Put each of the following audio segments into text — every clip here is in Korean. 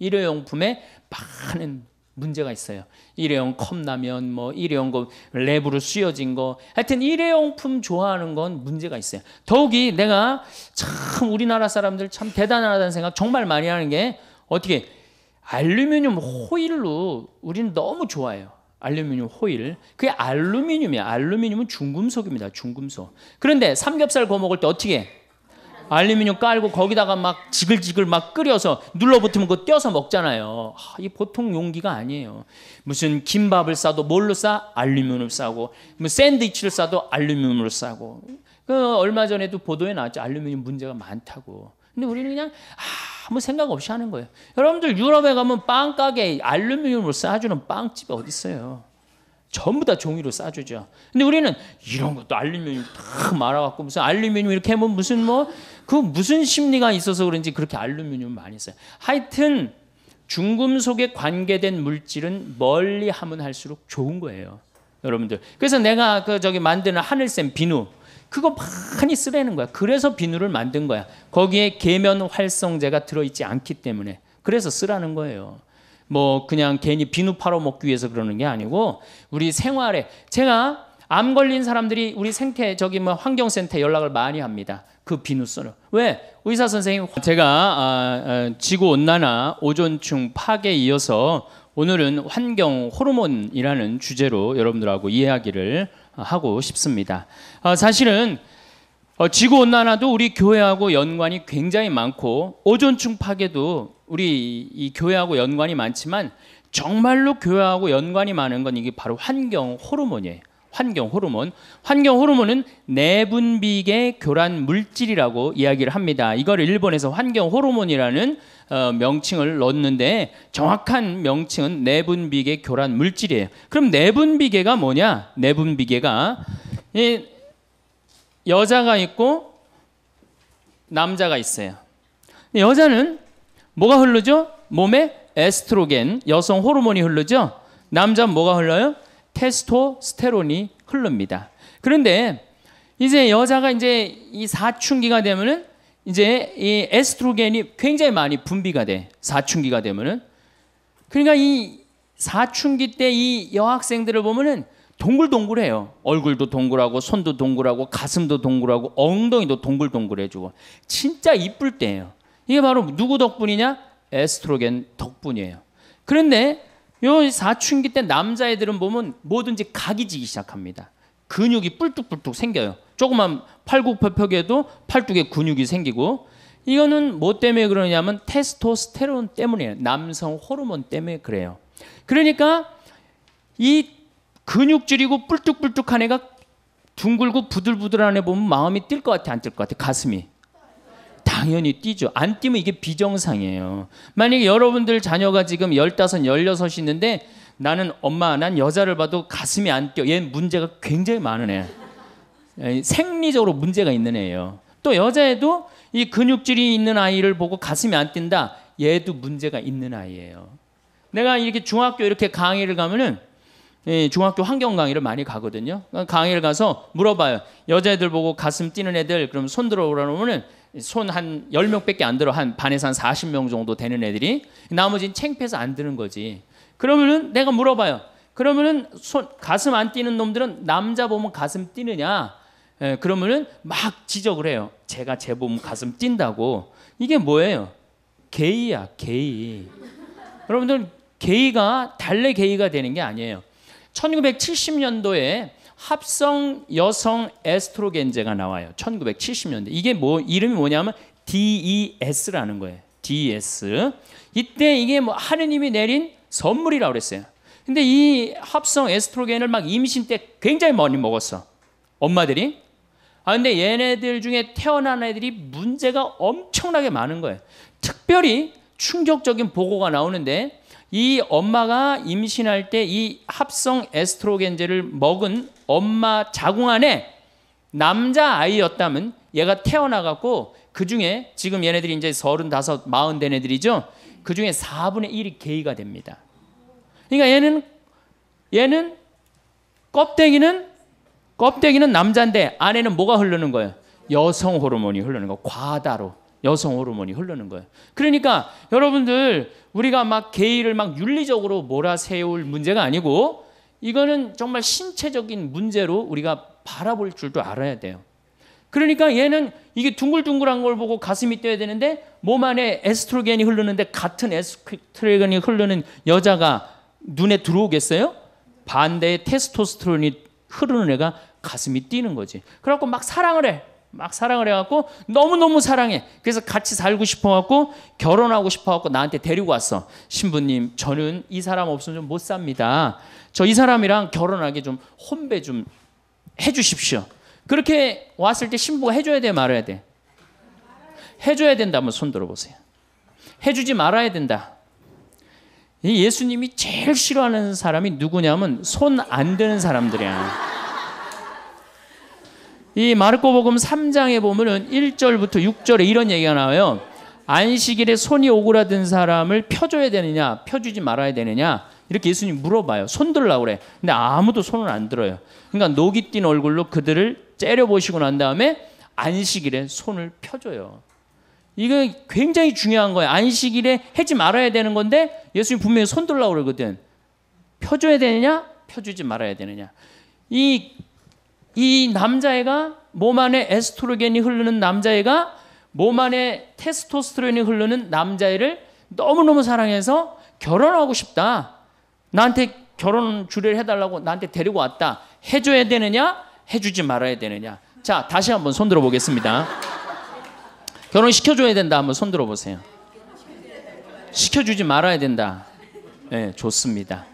일회용품에 많은 문제가 있어요. 일회용 컵라면, 뭐 일회용 거 랩으로 씌어진 거, 하여튼 일회용품 좋아하는 건 문제가 있어요. 더욱이 내가 참 우리나라 사람들 참 대단하다는 생각 정말 많이 하는 게 어떻게 알루미늄 호일로 우리는 너무 좋아해요. 알루미늄 호일. 그게 알루미늄이야. 알루미늄은 중금속입니다. 중금속. 그런데 삼겹살 구워 먹을 때 어떻게 해? 알루미늄 깔고 거기다가 막 지글지글 막 끓여서 눌러붙으면 그거 떼어서 먹잖아요. 아, 이 보통 용기가 아니에요. 무슨 김밥을 싸도 뭘로 싸? 알루미늄을 싸고 뭐 샌드위치를 싸도 알루미늄으로 싸고 그 얼마 전에도 보도에 나왔죠. 알루미늄 문제가 많다고. 근데 우리는 그냥 아무 생각 없이 하는 거예요. 여러분들 유럽에 가면 빵 가게 알루미늄으로 싸주는 빵집이 어디 있어요? 전부 다 종이로 싸주죠. 근데 우리는 이런 것도 알루미늄 다 말아갖고 무슨 알루미늄 이렇게 하면 무슨 뭐그 무슨 심리가 있어서 그런지 그렇게 알루미늄 을 많이 써요. 하여튼 중금속에 관계된 물질은 멀리 하면 할수록 좋은 거예요. 여러분들. 그래서 내가 그 저기 만드는 하늘샘 비누 그거 많이 쓰라는 거야. 그래서 비누를 만든 거야. 거기에 계면 활성제가 들어있지 않기 때문에 그래서 쓰라는 거예요. 뭐 그냥 괜히 비누 팔아 먹기 위해서 그러는 게 아니고 우리 생활에 제가 암 걸린 사람들이 우리 생태 저기 뭐 환경센터 에 연락을 많이 합니다. 그 비누스는 왜 의사 선생님 제가 아, 아, 지구 온난화 오존층 파괴 이어서 오늘은 환경 호르몬이라는 주제로 여러분들하고 이야기를 하고 싶습니다. 아, 사실은 어, 지구 온난화도 우리 교회하고 연관이 굉장히 많고 오존층 파괴도 우리 이 교회하고 연관이 많지만 정말로 교회하고 연관이 많은 건 이게 바로 환경 호르몬이에요. 환경 호르몬. 환경 호르몬은 내분비계 교란 물질이라고 이야기를 합니다. 이걸 일본에서 환경 호르몬이라는 어, 명칭을 넣었는데 정확한 명칭은 내분비계 교란 물질이에요. 그럼 내분비계가 뭐냐? 내분비계가 이 여자가 있고 남자가 있어요. 여자는 뭐가 흐르죠? 몸에 에스트로겐, 여성 호르몬이 흐르죠? 남자는 뭐가 흘러요? 테스토스테론이 흐릅니다. 그런데 이제 여자가 이제 이 사춘기가 되면은 이제 이 에스트로겐이 굉장히 많이 분비가 돼. 사춘기가 되면은 그러니까 이 사춘기 때 이 여학생들을 보면은 동글동글해요. 얼굴도 동글하고 손도 동글하고 가슴도 동글하고 엉덩이도 동글동글해지고 진짜 이쁠 때예요. 이게 바로 누구 덕분이냐? 에스트로겐 덕분이에요. 그런데 요 사춘기 때 남자애들은 보면 뭐든지 각이지기 시작합니다. 근육이 뿔뚝뿔뚝 생겨요. 조그만 팔굽혀펴기에도 팔뚝에 근육이 생기고 이거는 뭐 때문에 그러냐면 테스토스테론 때문이에요. 남성 호르몬 때문에 그래요. 그러니까 이 근육질이고 뿔뚝뿔뚝한 애가 둥글고 부들부들한 애 보면 마음이 뛸 것 같아 안뛸 것 같아 가슴이 당연히 뛰죠. 안 뛰면 이게 비정상이에요. 만약에 여러분들 자녀가 지금 15, 16 있는데 나는 엄마, 난 여자를 봐도 가슴이 안 뛰어. 얘는 문제가 굉장히 많은 애. 예, 생리적으로 문제가 있는 애예요. 또 여자애도 이 근육질이 있는 아이를 보고 가슴이 안 뛴다. 얘도 문제가 있는 아이예요. 내가 이렇게 중학교 이렇게 강의를 가면은 예, 중학교 환경 강의를 많이 가거든요. 강의를 가서 물어봐요. 여자애들 보고 가슴 뛰는 애들 그럼 손 들어 오라 그러면은 손한 10명밖에 안 들어 한 반에서 한 40명 정도 되는 애들이 나머지는 창피해서 안 드는 거지. 그러면은 내가 물어봐요. 그러면은 손 가슴 안 뛰는 놈들은 남자 보면 가슴 뛰느냐? 에, 예, 그러면은 막 지적을 해요. 제가 제 보면 가슴 뛴다고. 이게 뭐예요? 게이야, 게이. 여러분들 게이가 달래 게이가 되는 게 아니에요. 1970년도에 합성 여성 에스트로겐제가 나와요. 1970년대. 이게 뭐 이름이 뭐냐면 DES라는 거예요. DES. 이때 이게 뭐 하느님이 내린 선물이라고 그랬어요. 근데 이 합성 에스트로겐을 막 임신 때 굉장히 많이 먹었어. 엄마들이. 아 근데 얘네들 중에 태어난 애들이 문제가 엄청나게 많은 거예요. 특별히 충격적인 보고가 나오는데 이 엄마가 임신할 때 이 합성 에스트로겐제를 먹은 엄마 자궁 안에 남자 아이였다면 얘가 태어나갖고 그 중에 지금 얘네들이 이제 서른다섯, 마흔 된 애들이죠. 그 중에 4분의 1이 게이가 됩니다. 그러니까 얘는 얘는 껍데기는 껍데기는 남자인데 안에는 뭐가 흐르는 거예요? 여성 호르몬이 흐르는 거 과다로 여성 호르몬이 흐르는 거예요. 그러니까 여러분들 우리가 막 게이를 막 윤리적으로 몰아세울 문제가 아니고 이거는 정말 신체적인 문제로 우리가 바라볼 줄도 알아야 돼요. 그러니까 얘는 이게 둥글둥글한 걸 보고 가슴이 뛰어야 되는데 몸 안에 에스트로겐이 흐르는데 같은 에스트로겐이 흐르는 여자가 눈에 들어오겠어요? 반대의 테스토스테론이 흐르는 애가 가슴이 뛰는 거지. 그래갖고 막 사랑을 해. 막 사랑을 해갖고 너무너무 사랑해. 그래서 같이 살고 싶어갖고 결혼하고 싶어갖고 나한테 데리고 왔어. 신부님, 저는 이 사람 없으면 못 삽니다. 저이 사람이랑 결혼하게 좀 혼배 좀 해주십시오. 그렇게 왔을 때 신부가 해줘야 돼 말아야 돼. 해줘야 된다 한번 손 들어보세요. 해주지 말아야 된다. 예수님이 제일 싫어하는 사람이 누구냐면 손 안 드는 사람들이야. 이 마르코복음 3장에 보면은 1절부터 6절에 이런 얘기가 나와요. 안식일에 손이 오그라든 사람을 펴줘야 되느냐, 펴주지 말아야 되느냐. 이렇게 예수님 물어봐요. 손 들라고 그래. 근데 아무도 손을 안 들어요. 그러니까 녹이 띈 얼굴로 그들을 째려보시고 난 다음에 안식일에 손을 펴줘요. 이거 굉장히 중요한 거예요. 안식일에 하지 말아야 되는 건데 예수님 분명히 손 들라고 그러거든. 펴줘야 되느냐? 펴주지 말아야 되느냐? 이, 이 남자애가 몸 안에 에스트로겐이 흐르는 남자애가 몸 안에 테스토스테론이 흐르는 남자애를 너무너무 사랑해서 결혼하고 싶다. 나한테 결혼 주례를 해달라고 나한테 데리고 왔다. 해줘야 되느냐? 해주지 말아야 되느냐? 자, 다시 한번 손 들어 보겠습니다. 결혼 시켜줘야 된다. 한번 손 들어 보세요. 시켜주지 말아야 된다. 네, 좋습니다.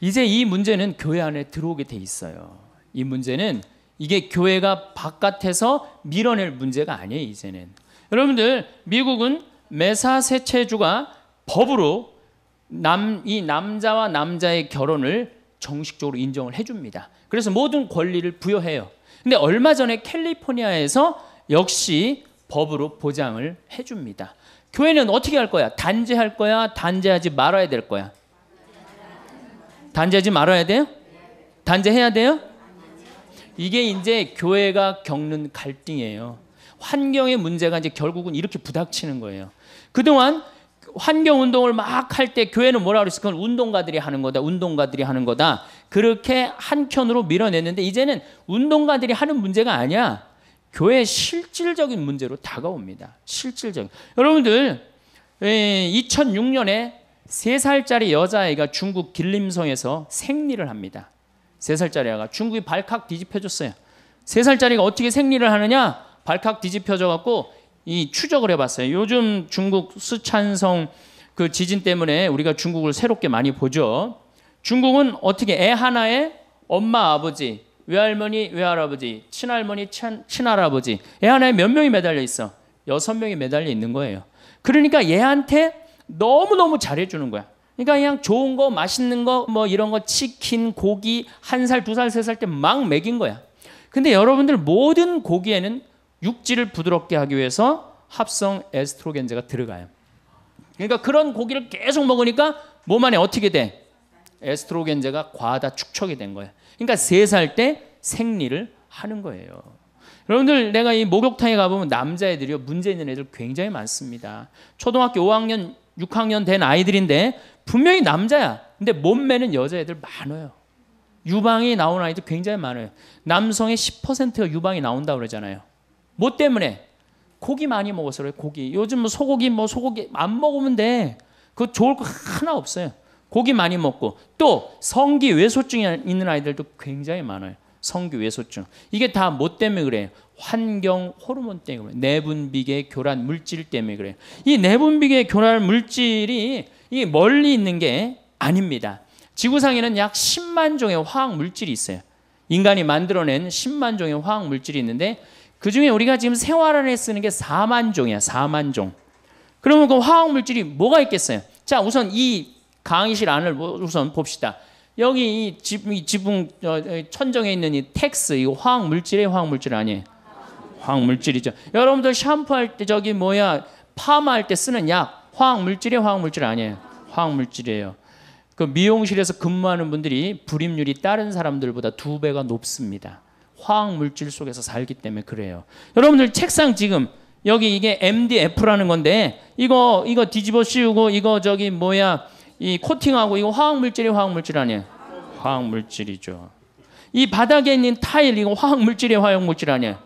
이제 이 문제는 교회 안에 들어오게 돼 있어요. 이 문제는 이게 교회가 바깥에서 밀어낼 문제가 아니에요, 이제는. 여러분들, 미국은 매사세체주가 법으로 남, 이 남자와 남자의 결혼을 정식적으로 인정을 해줍니다. 그래서 모든 권리를 부여해요. 근데 얼마 전에 캘리포니아에서 역시 법으로 보장을 해줍니다. 교회는 어떻게 할 거야? 단죄할 거야? 단죄하지 말아야 될 거야? 단죄하지 말아야 돼요? 단죄해야 돼요? 이게 이제 교회가 겪는 갈등이에요. 환경의 문제가 이제 결국은 이렇게 부닥치는 거예요. 그동안 환경 운동을 막 할 때 교회는 뭐라 그랬어? 그건 운동가들이 하는 거다. 운동가들이 하는 거다. 그렇게 한켠으로 밀어냈는데 이제는 운동가들이 하는 문제가 아니야. 교회 실질적인 문제로 다가옵니다. 실질적. 여러분들 2006년에 예, 3살짜리 여자아이가 중국 길림성에서 생리를 합니다. 3살짜리 아가 중국이 발칵 뒤집혀졌어요. 3살짜리가 어떻게 생리를 하느냐? 발칵 뒤집혀져 갖고 이 추적을 해봤어요. 요즘 중국 수찬성그 지진 때문에 우리가 중국을 새롭게 많이 보죠. 중국은 어떻게 애 하나에 엄마, 아버지, 외할머니, 외할아버지, 친할머니, 친, 친할아버지 애 하나에 몇 명이 매달려 있어? 여섯 명이 매달려 있는 거예요. 그러니까 얘한테 너무너무 잘해주는 거야. 그러니까 그냥 좋은 거, 맛있는 거, 뭐 이런 거, 치킨, 고기, 한 살, 두 살, 세 살 때막 먹인 거야. 근데 여러분들 모든 고기에는 육질을 부드럽게 하기 위해서 합성 에스트로겐제가 들어가요. 그러니까 그런 고기를 계속 먹으니까 몸 안에 어떻게 돼? 에스트로겐제가 과다 축척이된 거예요. 그러니까 세 살 때 생리를 하는 거예요. 여러분들 내가 이 목욕탕에 가보면 남자애들이요 문제 있는 애들 굉장히 많습니다. 초등학교 5학년, 6학년 된 아이들인데 분명히 남자야. 근데 몸매는 여자애들 많아요. 유방이 나온 아이들 굉장히 많아요. 남성의 10%가 유방이 나온다고 그러잖아요. 뭐 때문에? 고기 많이 먹어서 그래 고기. 요즘 뭐 소고기 뭐 소고기 안 먹으면 돼. 그 좋을 거 하나 없어요. 고기 많이 먹고 또 성기 외소증이 있는 아이들도 굉장히 많아요. 성기 외소증. 이게 다 뭐 때문에 그래요? 환경 호르몬 때문에 내분비계 교란 물질 때문에 그래요. 이 내분비계 교란 물질이 이 멀리 있는 게 아닙니다. 지구상에는 약 10만 종의 화학 물질이 있어요. 인간이 만들어낸 10만 종의 화학 물질이 있는데 그 중에 우리가 지금 생활 안에 쓰는 게 4만 종이야, 4만 종. 그러면 그 화학 물질이 뭐가 있겠어요? 자, 우선 이 강의실 안을 뭐 우선 봅시다. 여기 이, 지, 이 지붕 천정에 있는 이 텍스 이거 화학 물질의 화학 물질 아니에요? 화학 물질이죠. 여러분들 샴푸할 때 저기 뭐야 파마할 때 쓰는 약 화학 물질의 화학 물질 아니에요? 화학 물질이에요. 그 미용실에서 근무하는 분들이 불임률이 다른 사람들보다 두 배가 높습니다. 화학 물질 속에서 살기 때문에 그래요. 여러분들 책상 지금 여기 이게 MDF라는 건데 이거 이거 뒤집어 씌우고 이거 저기 뭐야 이 코팅하고 이거 화학 물질이 화학 물질 아니에요? 화학 물질이죠. 이 바닥에 있는 타일 이거 화학 물질이 화학 물질 아니에요?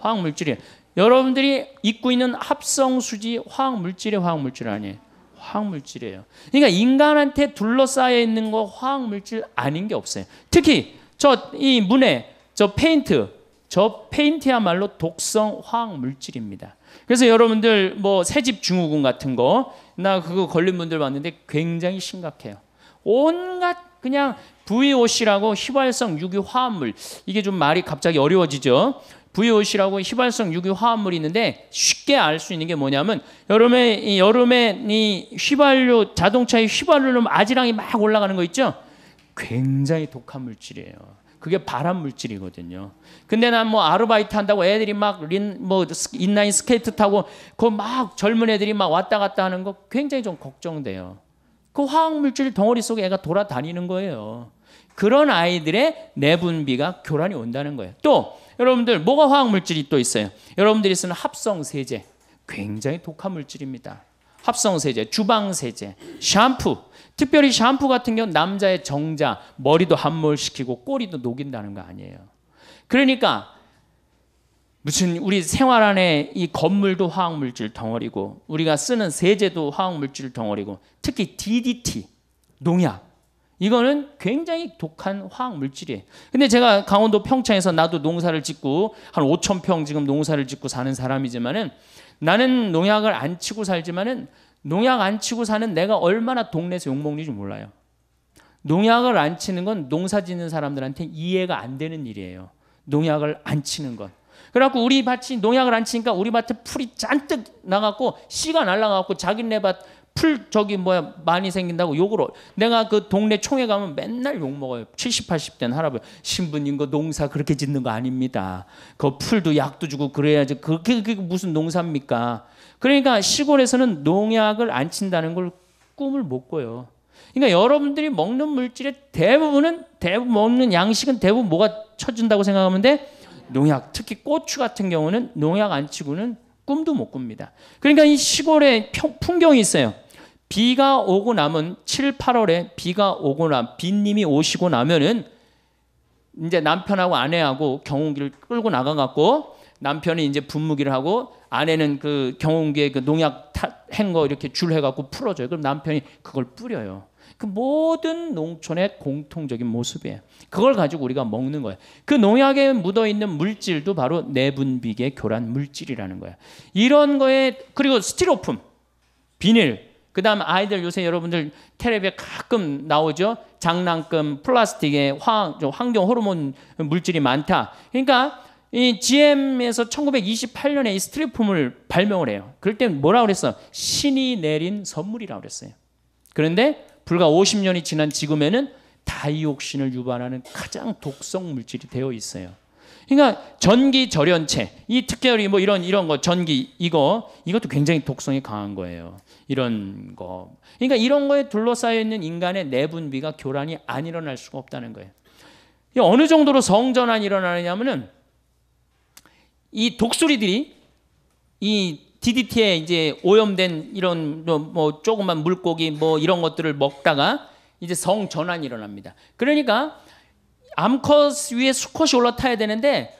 화학 물질이 여러분들이 입고 있는 합성 수지 화학 물질이 화학 물질 아니에요? 화학 물질이에요. 그러니까 인간한테 둘러싸여 있는 거 화학 물질 아닌 게 없어요. 특히 저 이 문에 저 페인트, 저 페인트야말로 독성 화학 물질입니다. 그래서 여러분들 뭐 새집 증후군 같은 거 나 그거 걸린 분들 봤는데 굉장히 심각해요. 온갖 그냥 VOC라고 휘발성 유기 화합물 이게 좀 말이 갑자기 어려워지죠. VOC라고 휘발성 유기 화합물이 있는데 쉽게 알 수 있는 게 뭐냐면 여름에 이 여름에 이 휘발유 자동차의 휘발유로 아지랑이 막 올라가는 거 있죠. 굉장히 독한 물질이에요. 그게 발암 물질이거든요. 근데 난 뭐 아르바이트 한다고 애들이 막뭐 인라인 스케이트 타고 그 막 젊은 애들이 막 왔다 갔다 하는 거 굉장히 좀 걱정돼요. 그 화학 물질 덩어리 속에 애가 돌아다니는 거예요. 그런 아이들의 내분비가 교란이 온다는 거예요. 또 여러분들 뭐가 화학 물질이 또 있어요. 여러분들이 쓰는 합성 세제 굉장히 독한 물질입니다. 합성 세제, 주방 세제, 샴푸 특별히 샴푸 같은 경우 남자의 정자, 머리도 함몰시키고 꼬리도 녹인다는 거 아니에요. 그러니까 무슨 우리 생활 안에 이 건물도 화학물질 덩어리고 우리가 쓰는 세제도 화학물질 덩어리고 특히 DDT 농약 이거는 굉장히 독한 화학물질이에요. 근데 제가 강원도 평창에서 나도 농사를 짓고 한 5천 평 지금 농사를 짓고 사는 사람이지만은 나는 농약을 안 치고 살지만은 농약 안 치고 사는 내가 얼마나 동네에서 욕먹는지 몰라요. 농약을 안 치는 건 농사 짓는 사람들한테 이해가 안 되는 일이에요. 농약을 안 치는 건. 그래갖고 우리 밭이 농약을 안 치니까 우리 밭에 풀이 잔뜩 나갖고 씨가 날라갖고 자기네 밭 풀 저기 뭐야 많이 생긴다고 욕을 어, 내가 그 동네 총회 가면 맨날 욕 먹어요 70, 80된 할아버지 신부님 그 농사 그렇게 짓는 거 아닙니다 그 풀도 약도 주고 그래야지 그게, 그게 그 무슨 농사입니까 그러니까 시골에서는 농약을 안 친다는 걸 꿈을 못 꿔요. 그러니까 여러분들이 먹는 물질의 대부분은 대부분 먹는 양식은 대부분 뭐가 쳐준다고 생각하면 돼? 농약. 특히 고추 같은 경우는 농약 안 치고는 꿈도 못 꿉니다. 그러니까 이 시골에 풍경이 있어요. 비가 오고 나면 7, 8월에 비가 오고 나 빈님이 오시고 나면은 이제 남편하고 아내하고 경운기를 끌고 나가 갖고 남편이 이제 분무기를 하고 아내는 그 경운기에 그 농약 행거 이렇게 줄 해갖고 풀어줘요. 그럼 남편이 그걸 뿌려요. 그 모든 농촌의 공통적인 모습이에요. 그걸 가지고 우리가 먹는 거예요. 그 농약에 묻어 있는 물질도 바로 내분비계 교란 물질이라는 거예요. 이런 거에 그리고 스티로폼, 비닐, 그다음 아이들 요새 여러분들 텔레비에 가끔 나오죠. 장난감 플라스틱에 환, 환경 호르몬 물질이 많다. 그러니까 이 GM에서 1928년에 이 스트리폼을 발명을 해요. 그럴 때 뭐라고 그랬어? 신이 내린 선물이라고 그랬어요. 그런데 불과 50년이 지난 지금에는 다이옥신을 유발하는 가장 독성 물질이 되어 있어요. 그러니까 전기 절연체, 이 특별히 뭐 이런 이런 거 전기 이거 이것도 굉장히 독성이 강한 거예요. 이런 거. 그러니까 이런 거에 둘러싸여 있는 인간의 내분비가 교란이 안 일어날 수가 없다는 거예요. 어느 정도로 성전환이 일어나느냐면은 이 독수리들이 이 DDT에 이제 오염된 이런 뭐, 뭐 조그만 물고기 뭐 이런 것들을 먹다가 이제 성 전환이 일어납니다. 그러니까 암컷 위에 수컷이 올라타야 되는데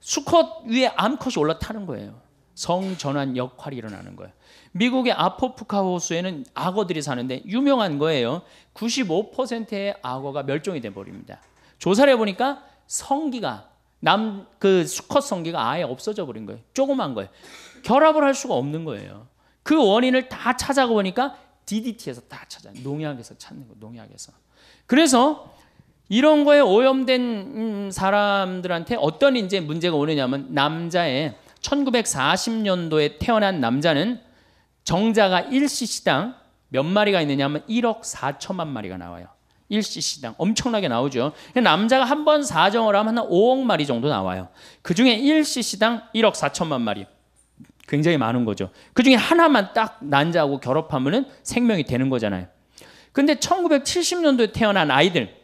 수컷 위에 암컷이 올라타는 거예요. 성 전환 역할이 일어나는 거예요. 미국의 아포프카 호수에는 악어들이 사는데 유명한 거예요. 95%의 악어가 멸종이 돼 버립니다. 조사를 해 보니까 성기가 남그 수컷 성기가 아예 없어져 버린 거예요. 조그만 거예요. 결합을 할 수가 없는 거예요. 그 원인을 다 찾아보니까 DDT에서 다 찾아 농약에서 찾는 거 농약에서. 그래서 이런 거에 오염된 음, 사람들한테 어떤 이제 문제가 오느냐면 남자의 1940년도에 태어난 남자는 정자가 1cc당 몇 마리가 있느냐면 1억 4천만 마리가 나와요. 일시시당 엄청나게 나오죠. 남자가 한 번 사정을 하면 한 5억 마리 정도 나와요. 그중에 일시시당 1억 4천만 마리. 굉장히 많은 거죠. 그중에 하나만 딱 난자하고 결합하면 생명이 되는 거잖아요. 근데 1970년도에 태어난 아이들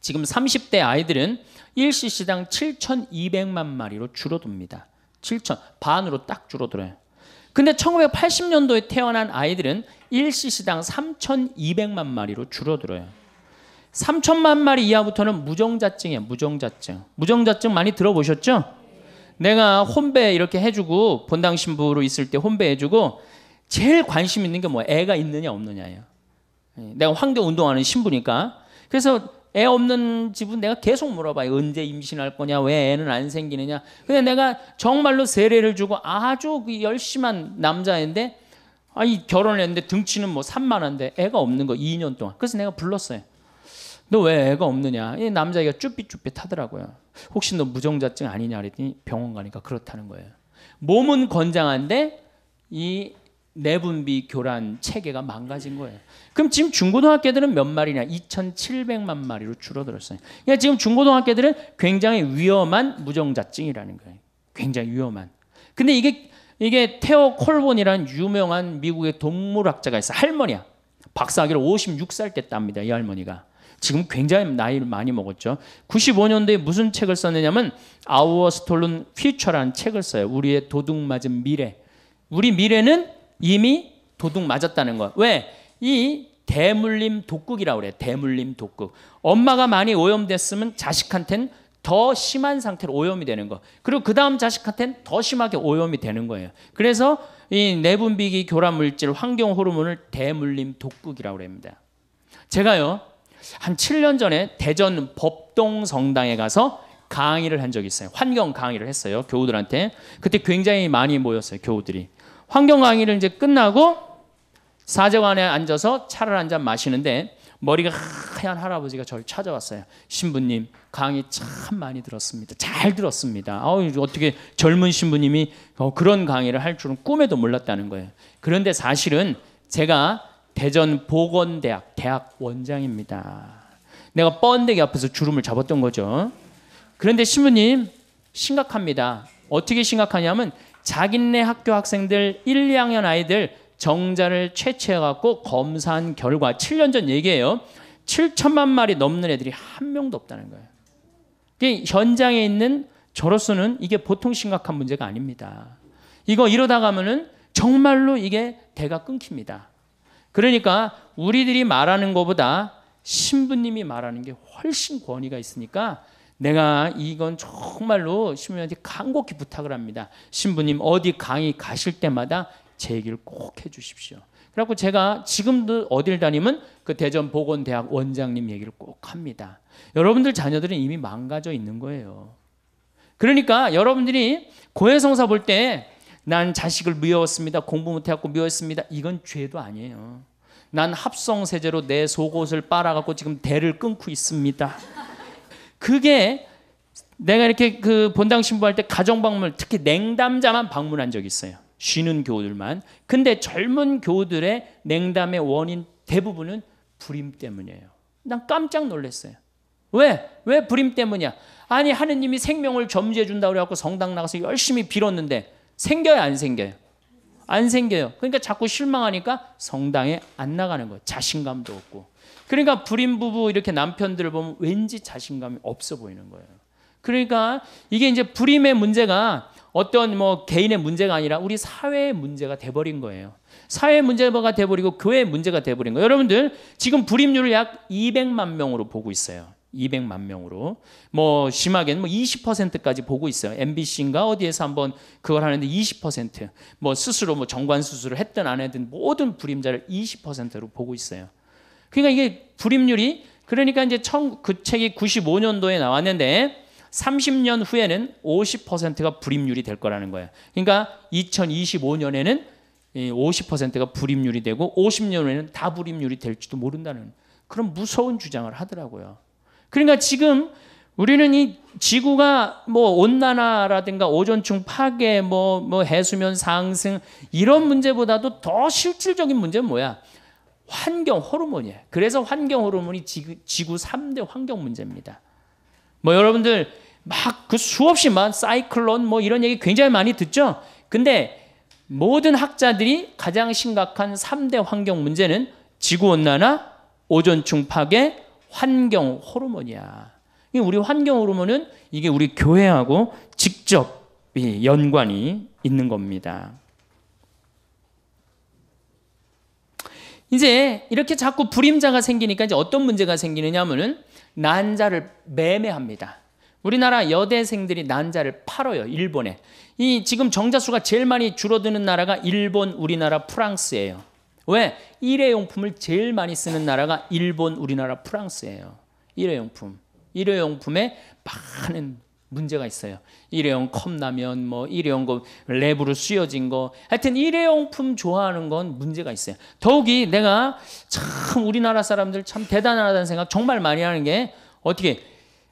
지금 30대 아이들은 일시시당 7,200만 마리로 줄어듭니다. 7 0 0 0 반으로 딱 줄어들어요. 근데 1980년도에 태어난 아이들은 1cc당 3,200만 마리로 줄어들어요. 3천만 마리 이하부터는 무정자증이에요. 무정자증. 무정자증 많이 들어보셨죠? 내가 혼배 이렇게 해주고 본당 신부로 있을 때 혼배 해주고 제일 관심 있는 게 뭐 애가 있느냐 없느냐예요. 내가 황교 운동하는 신부니까 그래서 애 없는 집은 내가 계속 물어봐요. 언제 임신할 거냐? 왜 애는 안 생기느냐? 근데 내가 정말로 세례를 주고 아주 그 열심한 남자인데 아, 니 결혼을 했는데 등치는 뭐 3만 원인데 애가 없는 거 2년 동안. 그래서 내가 불렀어요. 너 왜 애가 없느냐? 이 남자애가 쭈삣쭈삣 하더라고요. 혹시 너 무정자증 아니냐 그랬더니 병원 가니까 그렇다는 거예요. 몸은 건장한데 이 내분비 교란 체계가 망가진 거예요. 그럼 지금 중고등학교들은 몇 마리냐? 2,700만 마리로 줄어들었어요. 그러니까 지금 중고등학교들은 굉장히 위험한 무정자증이라는 거예요. 굉장히 위험한. 근데 이게 이게 테오 콜본이라는 유명한 미국의 동물학자가 있어 할머니야. 박사학위를 56살 때 땁니다. 이 할머니가. 지금 굉장히 나이를 많이 먹었죠. 95년도에 무슨 책을 썼느냐면 아우어 스톨룬 퓨처라는 책을 써요. 우리의 도둑 맞은 미래. 우리 미래는 이미 도둑 맞았다는 것. 왜? 이 대물림 독극이라고 그래요. 대물림 독극. 엄마가 많이 오염됐으면 자식한텐 더 심한 상태로 오염이 되는 거. 그리고 그 다음 자식한테는 더 심하게 오염이 되는 거예요. 그래서 이 내분비기 교란 물질 환경 호르몬을 대물림 독극이라고 합니다. 제가요 한 7년 전에 대전 법동 성당에 가서 강의를 한 적이 있어요. 환경 강의를 했어요. 교우들한테. 그때 굉장히 많이 모였어요. 교우들이. 환경 강의를 이제 끝나고 사제관에 앉아서 차를 한 잔 마시는데 머리가 하얀 할아버지가 저를 찾아왔어요. 신부님, 강의 참 많이 들었습니다. 잘 들었습니다. 아우 어떻게 젊은 신부님이 어, 그런 강의를 할 줄은 꿈에도 몰랐다는 거예요. 그런데 사실은 제가 대전 보건대학 대학 원장입니다. 내가 뻔데기 앞에서 주름을 잡았던 거죠. 그런데 신부님 심각합니다. 어떻게 심각하냐면 자기네 학교 학생들 1, 2학년 아이들 정자를 채취해 갖고 검사한 결과 7년 전 얘기예요. 7천만 마리 넘는 애들이 한 명도 없다는 거예요. 현장에 있는 저로서는 이게 보통 심각한 문제가 아닙니다. 이거 이러다 가면은 정말로 이게 대가 끊깁니다. 그러니까 우리들이 말하는 것보다 신부님이 말하는 게 훨씬 권위가 있으니까 내가 이건 정말로 신부님한테 간곡히 부탁을 합니다. 신부님 어디 강의 가실 때마다 제 얘기를 꼭 해주십시오. 그래갖고 제가 지금도 어딜 다니면 그 대전 보건대학 원장님 얘기를 꼭 합니다. 여러분들 자녀들은 이미 망가져 있는 거예요. 그러니까 여러분들이 고해성사 볼 때 난 자식을 미워했습니다. 공부 못해갖고 미워했습니다. 이건 죄도 아니에요. 난 합성세제로 내 속옷을 빨아갖고 지금 대를 끊고 있습니다. 그게 내가 이렇게 그 본당 신부할 때 가정 방문, 특히 냉담자만 방문한 적이 있어요. 쉬는 교우들만. 근데 젊은 교우들의 냉담의 원인 대부분은 불임 때문이에요. 난 깜짝 놀랐어요. 왜? 왜 불임 때문이야? 아니 하느님이 생명을 점지해 준다고 그갖고 성당 나가서 열심히 빌었는데 생겨요 안 생겨요? 안 생겨요. 그러니까 자꾸 실망하니까 성당에 안 나가는 거예요. 자신감도 없고. 그러니까 불임 부부 이렇게 남편들을 보면 왠지 자신감이 없어 보이는 거예요. 그러니까 이게 이제 불임의 문제가 어떤 뭐 개인의 문제가 아니라 우리 사회의 문제가 돼버린 거예요. 사회 문제가 돼버리고 교회 문제가 돼버린 거예요. 여러분들 지금 불임률을 약 200만 명으로 보고 있어요. 200만 명으로 뭐 심하게는 뭐 20%까지 보고 있어요. MBC인가 어디에서 한번 그걸 하는데 20%뭐 스스로 뭐 정관 수술을 했든 안 했든 모든 불임자를 20%로 보고 있어요. 그러니까 이게 불임률이 그러니까 이제 청, 그 책이 95년도에 나왔는데 30년 후에는 50%가 불임률이 될 거라는 거예요. 그러니까 2025년에는 50%가 불임률이 되고 50년 후에는 다 불임률이 될지도 모른다는 그런 무서운 주장을 하더라고요. 그러니까 지금 우리는 이 지구가 뭐 온난화라든가 오존층 파괴, 뭐, 뭐 해수면 상승 이런 문제보다도 더 실질적인 문제는 뭐야? 환경 호르몬이에요. 그래서 환경 호르몬이 지구, 지구 3대 환경 문제입니다. 뭐 여러분들 막 그 수없이 만 사이클론 뭐 이런 얘기 굉장히 많이 듣죠? 근데 모든 학자들이 가장 심각한 3대 환경 문제는 지구온난화, 오존층 파괴, 환경 호르몬이야. 우리 환경 호르몬은 이게 우리 교회하고 직접 연관이 있는 겁니다. 이제 이렇게 자꾸 불임자가 생기니까 이제 어떤 문제가 생기느냐 하면은 난자를 매매합니다. 우리나라 여대생들이 난자를 팔어요. 일본에. 이 지금 정자수가 제일 많이 줄어드는 나라가 일본, 우리나라, 프랑스예요. 왜? 일회용품을 제일 많이 쓰는 나라가 일본, 우리나라, 프랑스예요. 일회용품. 일회용품에 많은 문제가 있어요. 일회용 컵라면, 뭐 일회용 랩으로 씌어진 거, 하여튼 일회용품 좋아하는 건 문제가 있어요. 더욱이 내가 참 우리나라 사람들 참 대단하다는 생각 정말 많이 하는 게 어떻게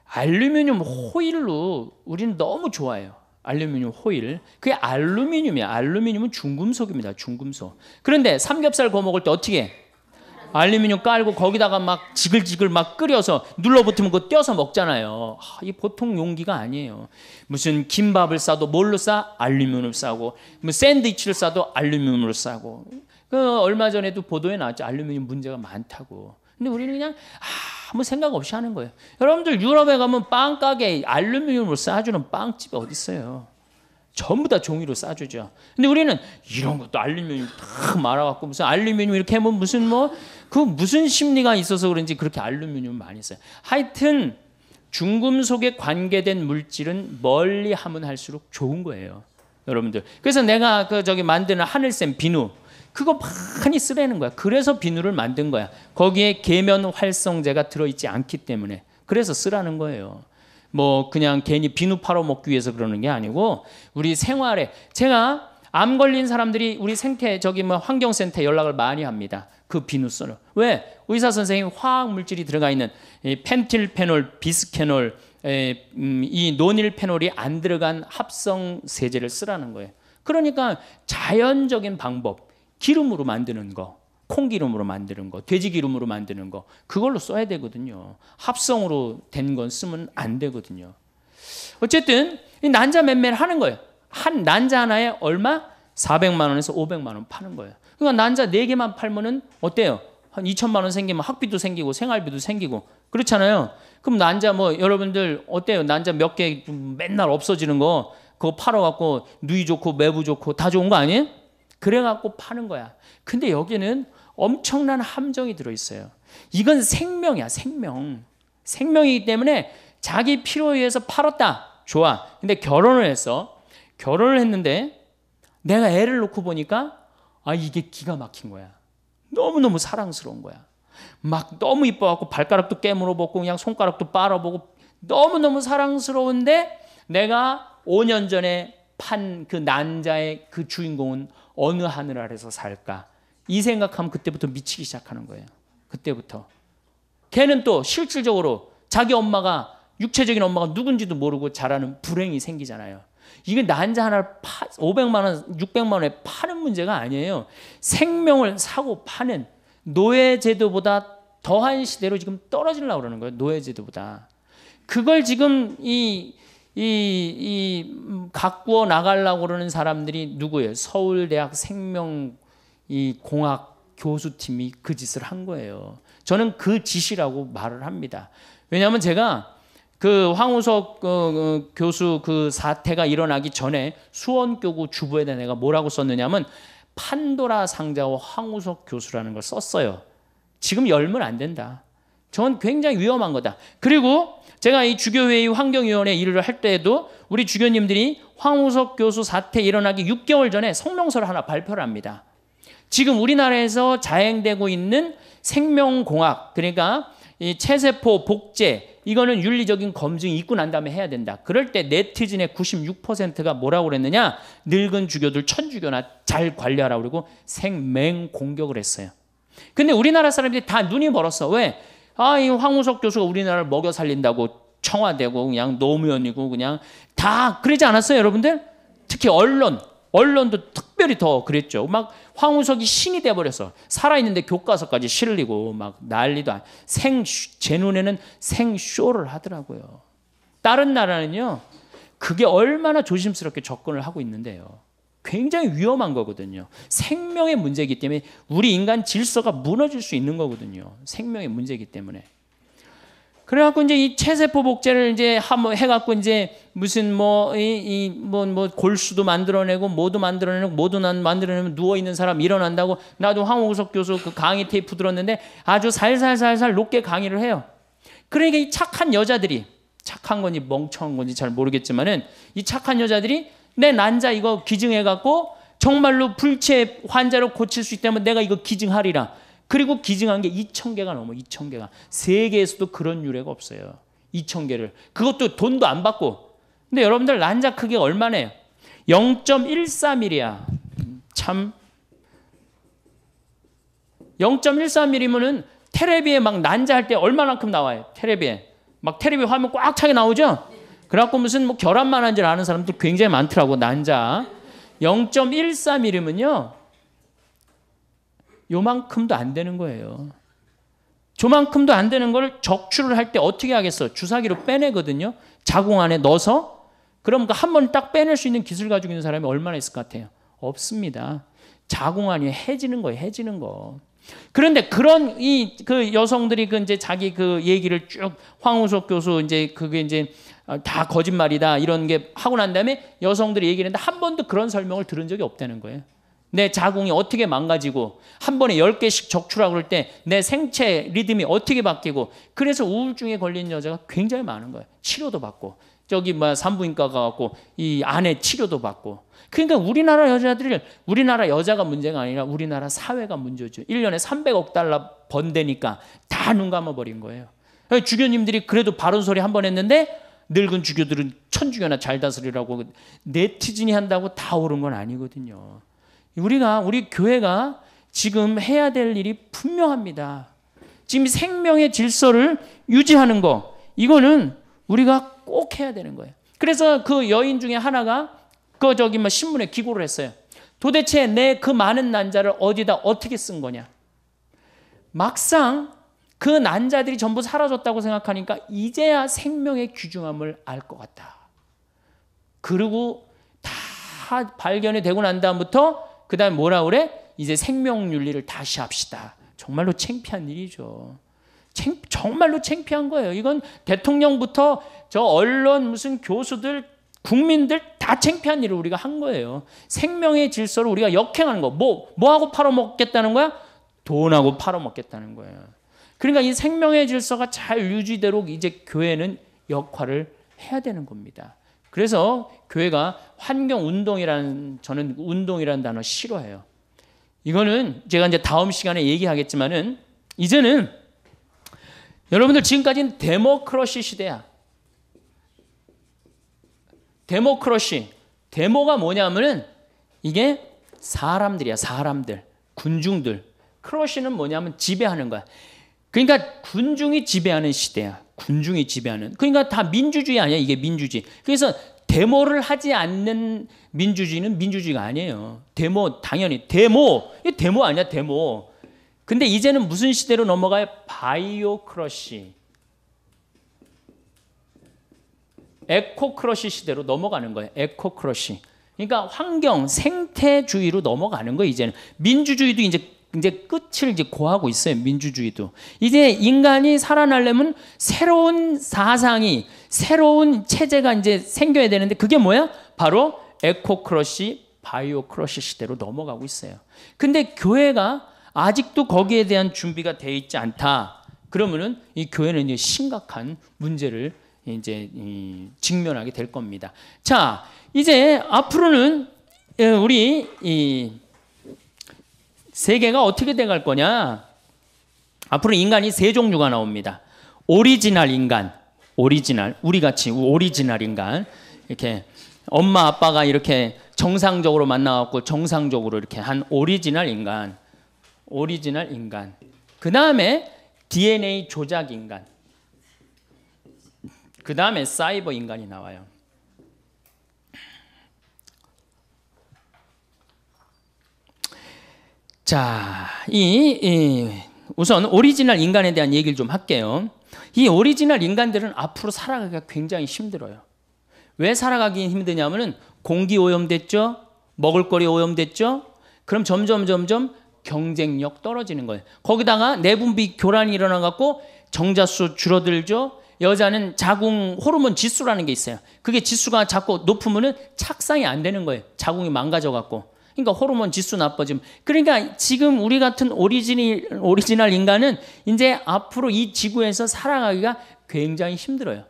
알루미늄 호일로 우린 너무 좋아해요. 알루미늄 호일. 그게 알루미늄이야. 알루미늄은 중금속입니다. 중금속. 그런데 삼겹살 구워 먹을 때 어떻게 해? 알루미늄 깔고 거기다가 막 지글지글 막 끓여서 눌러붙으면 그거 떼어서 먹잖아요. 아, 이 보통 용기가 아니에요. 무슨 김밥을 싸도 뭘로 싸? 알루미늄을 싸고 뭐 샌드위치를 싸도 알루미늄으로 싸고 그 얼마 전에도 보도에 나왔죠. 알루미늄 문제가 많다고. 근데 우리는 그냥 아, 아무 생각 없이 하는 거예요. 여러분들 유럽에 가면 빵 가게 알루미늄으로 싸주는 빵집이 어디 있어요? 전부 다 종이로 싸주죠. 근데 우리는 이런 것도 알루미늄 다 말아갖고 무슨 알루미늄 이렇게 하면 무슨 뭐 그 무슨 심리가 있어서 그런지 그렇게 알루미늄 많이 써요. 하여튼 중금속에 관계된 물질은 멀리 하면 할수록 좋은 거예요. 여러분들. 그래서 내가 그 저기 만드는 하늘샘 비누 그거 많이 쓰라는 거야. 그래서 비누를 만든 거야. 거기에 계면 활성제가 들어있지 않기 때문에 그래서 쓰라는 거예요. 뭐 그냥 괜히 비누 팔아 먹기 위해서 그러는 게 아니고 우리 생활에 제가 암 걸린 사람들이 우리 생태 저기 뭐 환경센터 에 연락을 많이 합니다. 그 비누 써는 왜 의사 선생님 화학 물질이 들어가 있는 펜틸페놀, 비스케놀, 음, 이논일페놀이안 들어간 합성 세제를 쓰라는 거예요. 그러니까 자연적인 방법 기름으로 만드는 거, 콩기름으로 만드는 거, 돼지기름으로 만드는 거 그걸로 써야 되거든요. 합성으로 된 건 쓰면 안 되거든요. 어쨌든 이 난자 매매를 하는 거예요. 한 난자 하나에 얼마? 400만 원에서 500만 원 파는 거예요. 그러니까 난자 4개만 팔면은 어때요? 한 2천만 원 생기면 학비도 생기고 생활비도 생기고 그렇잖아요. 그럼 난자 뭐 여러분들 어때요? 난자 몇 개 맨날 없어지는 거 그거 팔아갖고 누이 좋고 매부 좋고 다 좋은 거 아니에요? 그래갖고 파는 거야. 근데 여기는 엄청난 함정이 들어있어요. 이건 생명이야, 생명. 생명이기 때문에 자기 필요에 의해서 팔았다. 좋아. 근데 결혼을 했어. 결혼을 했는데 내가 애를 놓고 보니까 아, 이게 기가 막힌 거야. 너무너무 사랑스러운 거야. 막 너무 이뻐갖고 발가락도 깨물어 보고 그냥 손가락도 빨아보고 너무너무 사랑스러운데 내가 5년 전에 판그 난자의 그 주인공은 어느 하늘 아래서 살까? 이 생각하면 그때부터 미치기 시작하는 거예요. 그때부터. 걔는 또 실질적으로 자기 엄마가 육체적인 엄마가 누군지도 모르고 자라는 불행이 생기잖아요. 이게 난자 하나를 파, 500만 원, 600만 원에 파는 문제가 아니에요. 생명을 사고 파는 노예 제도보다 더한 시대로 지금 떨어질라 그러는 거예요. 노예 제도보다. 그걸 지금 이 이, 이 음, 가꾸어 나가려고 그러는 사람들이 누구예요? 서울대학 생명 공학 교수팀이 그 짓을 한 거예요. 저는 그 짓이라고 말을 합니다. 왜냐하면 제가 그 황우석 어, 어, 교수 그 사태가 일어나기 전에 수원교구 주부에 대해 내가 뭐라고 썼느냐면 판도라 상자와 황우석 교수라는 걸 썼어요. 지금 열면 안 된다. 전 굉장히 위험한 거다. 그리고 제가 이 주교회의 환경위원회 일을 할 때에도 우리 주교님들이 황우석 교수 사태 일어나기 6개월 전에 성명서를 하나 발표를 합니다. 지금 우리나라에서 자행되고 있는 생명공학, 그러니까 이 체세포 복제, 이거는 윤리적인 검증이 있고 난 다음에 해야 된다. 그럴 때 네티즌의 96%가 뭐라고 그랬느냐? 늙은 주교들 천주교나 잘 관리하라고 그러고 생맹 공격을 했어요. 근데 우리나라 사람들이 다 눈이 멀었어. 왜? 아, 이 황우석 교수가 우리나라를 먹여 살린다고 청와대고 그냥 노무현이고 그냥 다 그러지 않았어요, 여러분들? 특히 언론, 언론도 특별히 더 그랬죠. 막 황우석이 신이 돼버려서 살아있는데 교과서까지 실리고 막 난리도 안. 생, 제 눈에는 생쇼를 하더라고요. 다른 나라는요, 그게 얼마나 조심스럽게 접근을 하고 있는데요. 굉장히 위험한 거거든요. 생명의 문제이기 때문에 우리 인간 질서가 무너질 수 있는 거거든요. 생명의 문제이기 때문에. 그래갖고 이제 이 체세포 복제를 이제 한번 뭐 해갖고 이제 무슨 뭐이뭐뭐 뭐, 뭐 골수도 만들어내고 뭐도 만들어내고 뭐도 난 만들어내면 누워 있는 사람 일어난다고 나도 황호석 교수 그 강의 테이프 들었는데 아주 살살살살 높게 강의를 해요. 그러니까 이 착한 여자들이 착한 건지 멍청한 건지 잘 모르겠지만은 이 착한 여자들이 내 난자 이거 기증해갖고 정말로 불체 환자로 고칠 수 있다면 내가 이거 기증하리라. 그리고 기증한 게 2천 개가 넘어. 2천 개가. 세계에서도 그런 유례가 없어요. 2천 개를. 그것도 돈도 안 받고. 근데 여러분들 난자 크기 가 얼마네요? 0.13mm야. 참 0.13mm면은 테레비에 막 난자 할 때 얼마만큼 나와요? 테레비에. 막 테레비 화면 꽉 차게 나오죠? 그래갖고 무슨 뭐 결함만 한 줄 아는 사람들 굉장히 많더라고 난자. 0 1 3이름은요 요만큼도 안 되는 거예요. 조만큼도 안 되는 걸 적출을 할 때 어떻게 하겠어? 주사기로 빼내거든요. 자궁 안에 넣어서 그럼 그 한번 딱 빼낼 수 있는 기술 가지고 있는 사람이 얼마나 있을 것 같아요? 없습니다. 자궁 안이 해지는 거예요. 해지는 거. 그런데 그런 이 그 여성들이 그 이제 자기 그 얘기를 쭉 황우석 교수 이제 그게 이제 아, 다 거짓말이다 이런 게 하고 난 다음에 여성들이 얘기를 했는데 한 번도 그런 설명을 들은 적이 없다는 거예요. 내 자궁이 어떻게 망가지고 한 번에 10개씩 적출하고 그럴 때 내 생체 리듬이 어떻게 바뀌고 그래서 우울증에 걸린 여자가 굉장히 많은 거예요. 치료도 받고 저기 뭐 산부인과 가갖고 이 안에 치료도 받고 그러니까 우리나라 여자들을 우리나라 여자가 문제가 아니라 우리나라 사회가 문제죠. 1년에 300억 달러 번대니까 다 눈 감아버린 거예요. 주교님들이 그래도 바른 소리 한 번 했는데 늙은 주교들은 천주교나 잘 다스리라고 네티즌이 한다고 다 옳은 건 아니거든요. 우리가 우리 교회가 지금 해야 될 일이 분명합니다. 지금 생명의 질서를 유지하는 거 이거는 우리가 꼭 해야 되는 거예요. 그래서 그 여인 중에 하나가 그 저기 뭐 신문에 기고를 했어요. 도대체 내 그 많은 난자를 어디다 어떻게 쓴 거냐? 막상 그 난자들이 전부 사라졌다고 생각하니까 이제야 생명의 귀중함을 알 것 같다. 그리고 다 발견이 되고 난 다음부터 그 다음에 뭐라 그래? 이제 생명 윤리를 다시 합시다. 정말로 창피한 일이죠. 챙, 정말로 창피한 거예요. 이건 대통령부터 저 언론 무슨 교수들 국민들 다 창피한 일을 우리가 한 거예요. 생명의 질서를 우리가 역행하는 거. 뭐, 뭐하고 팔아먹겠다는 거야? 돈하고 팔아먹겠다는 거예요. 그러니까 이 생명의 질서가 잘 유지되도록 이제 교회는 역할을 해야 되는 겁니다. 그래서 교회가 환경 운동이라는 저는 운동이라는 단어 싫어해요. 이거는 제가 이제 다음 시간에 얘기하겠지만은 이제는 여러분들 지금까지는 데모크러시 시대야. 데모크러시. 데모가 뭐냐면은 이게 사람들이야, 사람들. 군중들. 크러시는 뭐냐면 지배하는 거야. 그러니까 군중이 지배하는 시대야. 군중이 지배하는. 그러니까 다 민주주의 아니야. 이게 민주주의. 그래서 데모를 하지 않는 민주주의는 민주주의가 아니에요. 데모 당연히 데모. 이 데모 아니야, 데모. 근데 이제는 무슨 시대로 넘어가요? 바이오 크러쉬. 에코 크러쉬 시대로 넘어가는 거예요. 에코 크러쉬. 그러니까 환경 생태주의로 넘어가는 거예요, 이제는. 민주주의도 이제 이제 끝을 이제 고하고 있어요. 민주주의도. 이제 인간이 살아나려면 새로운 사상이 새로운 체제가 이제 생겨야 되는데 그게 뭐야? 바로 에코 크러쉬, 바이오 크러쉬 시대로 넘어가고 있어요. 근데 교회가 아직도 거기에 대한 준비가 돼 있지 않다. 그러면은 이 교회는 이제 심각한 문제를 이제 직면하게 될 겁니다. 자, 이제 앞으로는 예, 우리 이 세계가 어떻게 돼갈 거냐? 앞으로 인간이 세 종류가 나옵니다. 오리지널 인간, 오리지널, 우리 같이 오리지널 인간. 이렇게 엄마 아빠가 이렇게 정상적으로 만나갖고 정상적으로 이렇게 한 오리지널 인간, 오리지널 인간. 그 다음에 DNA 조작 인간. 그 다음에 사이버 인간이 나와요. 자, 이, 이, 우선 오리지널 인간에 대한 얘기를 좀 할게요. 이 오리지널 인간들은 앞으로 살아가기가 굉장히 힘들어요. 왜 살아가기 힘드냐면은 공기 오염됐죠? 먹을거리 오염됐죠? 그럼 점점 점점 경쟁력 떨어지는 거예요. 거기다가 내분비 교란이 일어나 갖고 정자수 줄어들죠. 여자는 자궁 호르몬 지수라는 게 있어요. 그게 지수가 자꾸 높으면은 착상이 안 되는 거예요. 자궁이 망가져 갖고. 그러니까 호르몬 지수 나빠짐. 그러니까 지금 우리 같은 오리지니, 오리지널 인간은 이제 앞으로 이 지구에서 살아가기가 굉장히 힘들어요.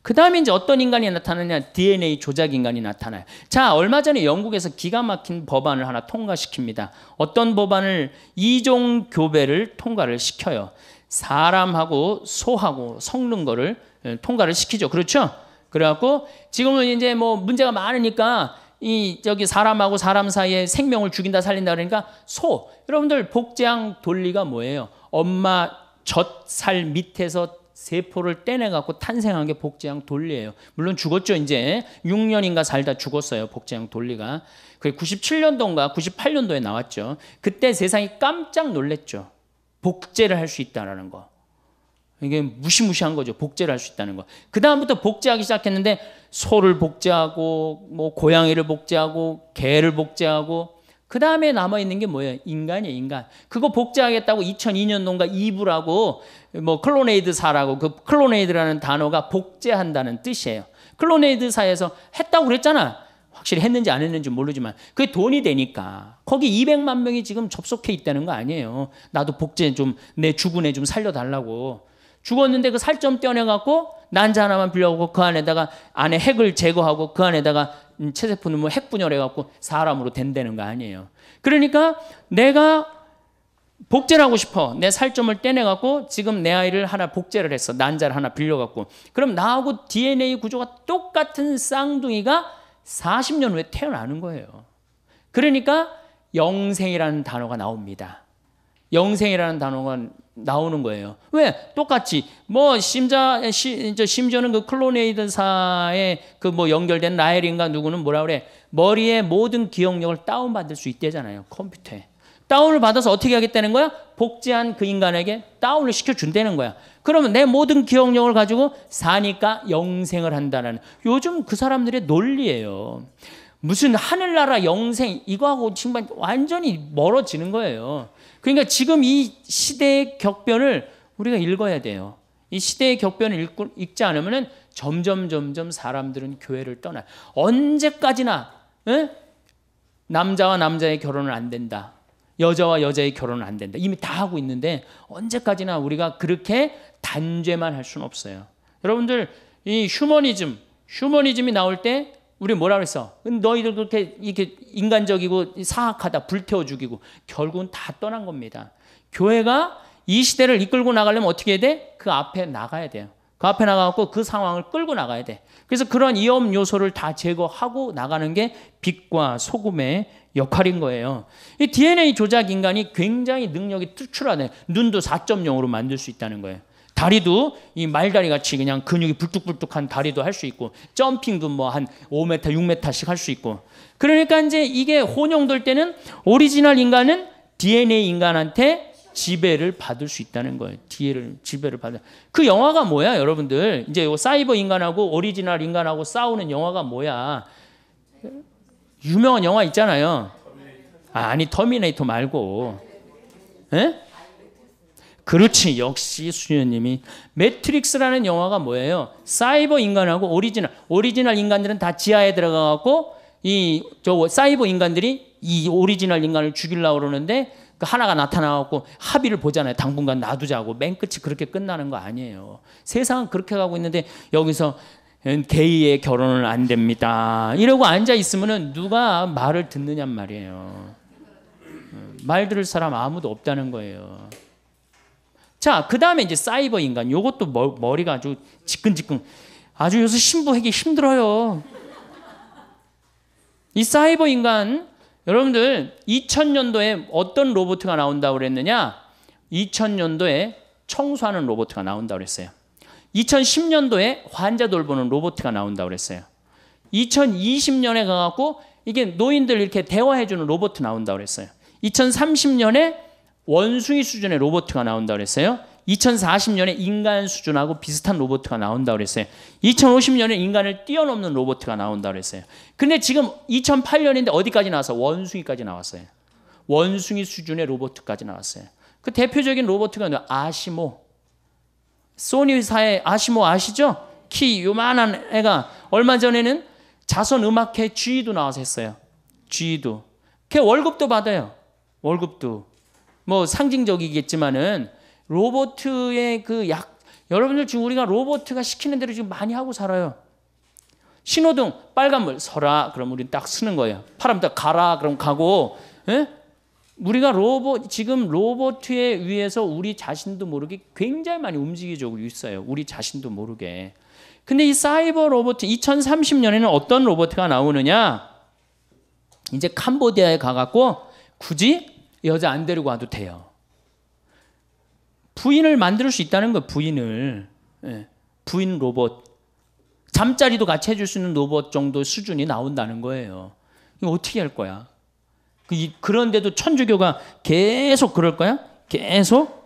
그 다음에 이제 어떤 인간이 나타나냐? DNA 조작 인간이 나타나요. 자, 얼마 전에 영국에서 기가 막힌 법안을 하나 통과시킵니다. 어떤 법안을 이종 교배를 통과를 시켜요. 사람하고 소하고 섞는 거를 예, 통과를 시키죠. 그렇죠? 그래갖고 지금은 이제 뭐 문제가 많으니까 이 저기 사람하고 사람 사이에 생명을 죽인다 살린다 그러니까 소. 여러분들 복제양 돌리가 뭐예요? 엄마 젖살 밑에서 세포를 떼내 갖고 탄생한 게 복제양 돌리예요. 물론 죽었죠, 이제. 6년인가 살다 죽었어요, 복제양 돌리가. 그 97년도인가 98년도에 나왔죠. 그때 세상이 깜짝 놀랐죠. 복제를 할 수 있다라는 거. 이게 무시무시한 거죠. 복제를 할 수 있다는 거. 그 다음부터 복제하기 시작했는데 소를 복제하고 뭐 고양이를 복제하고 개를 복제하고 그 다음에 남아 있는 게 뭐예요? 인간이에요, 인간. 그거 복제하겠다고 2002년 논가 이브라고 뭐 클로네이드사라고 그 클로네이드라는 단어가 복제한다는 뜻이에요. 클로네이드사에서 했다고 그랬잖아. 확실히 했는지 안 했는지 모르지만 그게 돈이 되니까 거기 200만 명이 지금 접속해 있다는 거 아니에요. 나도 복제 좀 내 주군에 좀 살려달라고. 죽었는데 그 살점 떼어내갖고 난자 하나만 빌려오고 그 안에다가 안에 핵을 제거하고 그 안에다가 음, 체세포는 뭐 핵분열해갖고 사람으로 된다는 거 아니에요. 그러니까 내가 복제를 하고 싶어. 내 살점을 떼내갖고 지금 내 아이를 하나 복제를 했어. 난자를 하나 빌려갖고. 그럼 나하고 DNA 구조가 똑같은 쌍둥이가 40년 후에 태어나는 거예요. 그러니까 영생이라는 단어가 나옵니다. 영생이라는 단어가 나오는 거예요. 왜? 똑같이 뭐 심자 시, 심지어는 그 클로네이드사의 그뭐 연결된 라헬인가 누구는 뭐라 그래? 머리의 모든 기억력을 다운 받을 수 있대잖아요. 컴퓨터에. 다운을 받아서 어떻게 하겠다는 거야? 복제한 그 인간에게 다운을 시켜 준다는 거야. 그러면 내 모든 기억력을 가지고 사니까 영생을 한다는 요즘 그 사람들의 논리예요. 무슨 하늘나라 영생 이거하고 지금 완전히 멀어지는 거예요. 그러니까 지금 이 시대의 격변을 우리가 읽어야 돼요. 이 시대의 격변을 읽, 지않으면 점점 점점 사람들은 교회를 떠나. 언제까지나 에? 예? 남자와 남자의 결혼은 안 된다. 여자와 여자의 결혼은 안 된다. 이미 다 하고 있는데 언제까지나 우리가 그렇게 단죄만 할 수는 없어요. 여러분들 이 휴머니즘, 휴머니즘이 나올 때 우리 뭐라 그랬어? 너희들 그 이렇게 인간적이고 사악하다, 불태워 죽이고 결국은 다 떠난 겁니다. 교회가 이 시대를 이끌고 나가려면 어떻게 돼? 그 앞에 나가야 돼요. 그 앞에 나가고 그 상황을 끌고 나가야 돼. 그래서 그런 위험 요소를 다 제거하고 나가는 게 빛과 소금의 역할인 거예요. 이 DNA 조작 인간이 굉장히 능력이 특출하네. 눈도 4.0으로 만들 수 있다는 거예요. 다리도 이 말다리 같이 그냥 근육이 불뚝불뚝한 다리도 할 수 있고 점핑도 뭐 한 5m, 6m씩 할 수 있고 그러니까 이제 이게 혼용 될 때는 오리지널 인간은 DNA 인간한테 지배를 받을 수 있다는 거예요. 뒤에를 지배를 받아. 그 영화가 뭐야, 여러분들? 이제 요 사이버 인간하고 오리지널 인간하고 싸우는 영화가 뭐야? 유명한 영화 있잖아요. 아, 아니 터미네이터 말고. 에? 예? 그렇지 역시 수녀님이 매트릭스라는 영화가 뭐예요? 사이버 인간하고 오리지널 오리지널 인간들은 다 지하에 들어가갖고 이 저 사이버 인간들이 이 오리지널 인간을 죽일라 그러는데 그 하나가 나타나갖고 합의를 보잖아요. 당분간 놔두자고 맨 끝이 그렇게 끝나는 거 아니에요. 세상은 그렇게 가고 있는데 여기서 게이의 결혼은 안 됩니다. 이러고 앉아 있으면은 누가 말을 듣느냔 말이에요. 음, 말 들을 사람 아무도 없다는 거예요. 자, 그 다음에 이제 사이버 인간. 이것도 머리가 아주 지끈지끈. 아주 요새 신부하기 힘들어요. 이 사이버 인간, 여러분들 2000년도에 어떤 로보트가 나온다고 그랬느냐? 2000년도에 청소하는 로보트가 나온다고 그랬어요. 2010년도에 환자 돌보는 로보트가 나온다고 그랬어요. 2020년에 가갖고 이게 노인들 이렇게 대화해주는 로보트 나온다고 그랬어요. 2030년에 원숭이 수준의 로버트가 나온다 그랬어요. 2040년에 인간 수준하고 비슷한 로버트가 나온다 그랬어요. 2050년에 인간을 뛰어넘는 로버트가 나온다 그랬어요. 근데 지금 2008년인데 어디까지 나와서 원숭이까지 나왔어요. 원숭이 수준의 로버트까지 나왔어요. 그 대표적인 로버트가 아시모. 소니사의 아시모 아시죠? 키 요만한 애가 얼마 전에는 자선 음악회 G도 나와서 했어요. G도. 걔 월급도 받아요. 월급도. 뭐 상징적이겠지만은 로버트의 그 약 여러분들 지금 우리가 로버트가 시키는 대로 지금 많이 하고 살아요. 신호등 빨간불 서라 그럼 우린 딱 쓰는 거예요. 파란불 가라 그럼 가고 에? 예? 우리가 로봇 지금 로버트에 의해서 우리 자신도 모르게 굉장히 많이 움직이고 있어요. 우리 자신도 모르게. 근데 이 사이버 로버트 2030년에는 어떤 로버트가 나오느냐? 이제 캄보디아에 가갖고 굳이 여자 안 데리고 와도 돼요. 부인을 만들 수 있다는 거 부인을 예. 부인 로봇 잠자리도 같이 해줄 수 있는 로봇 정도 수준이 나온다는 거예요. 이거 어떻게 할 거야? 그 그런데도 천주교가 계속 그럴 거야? 계속?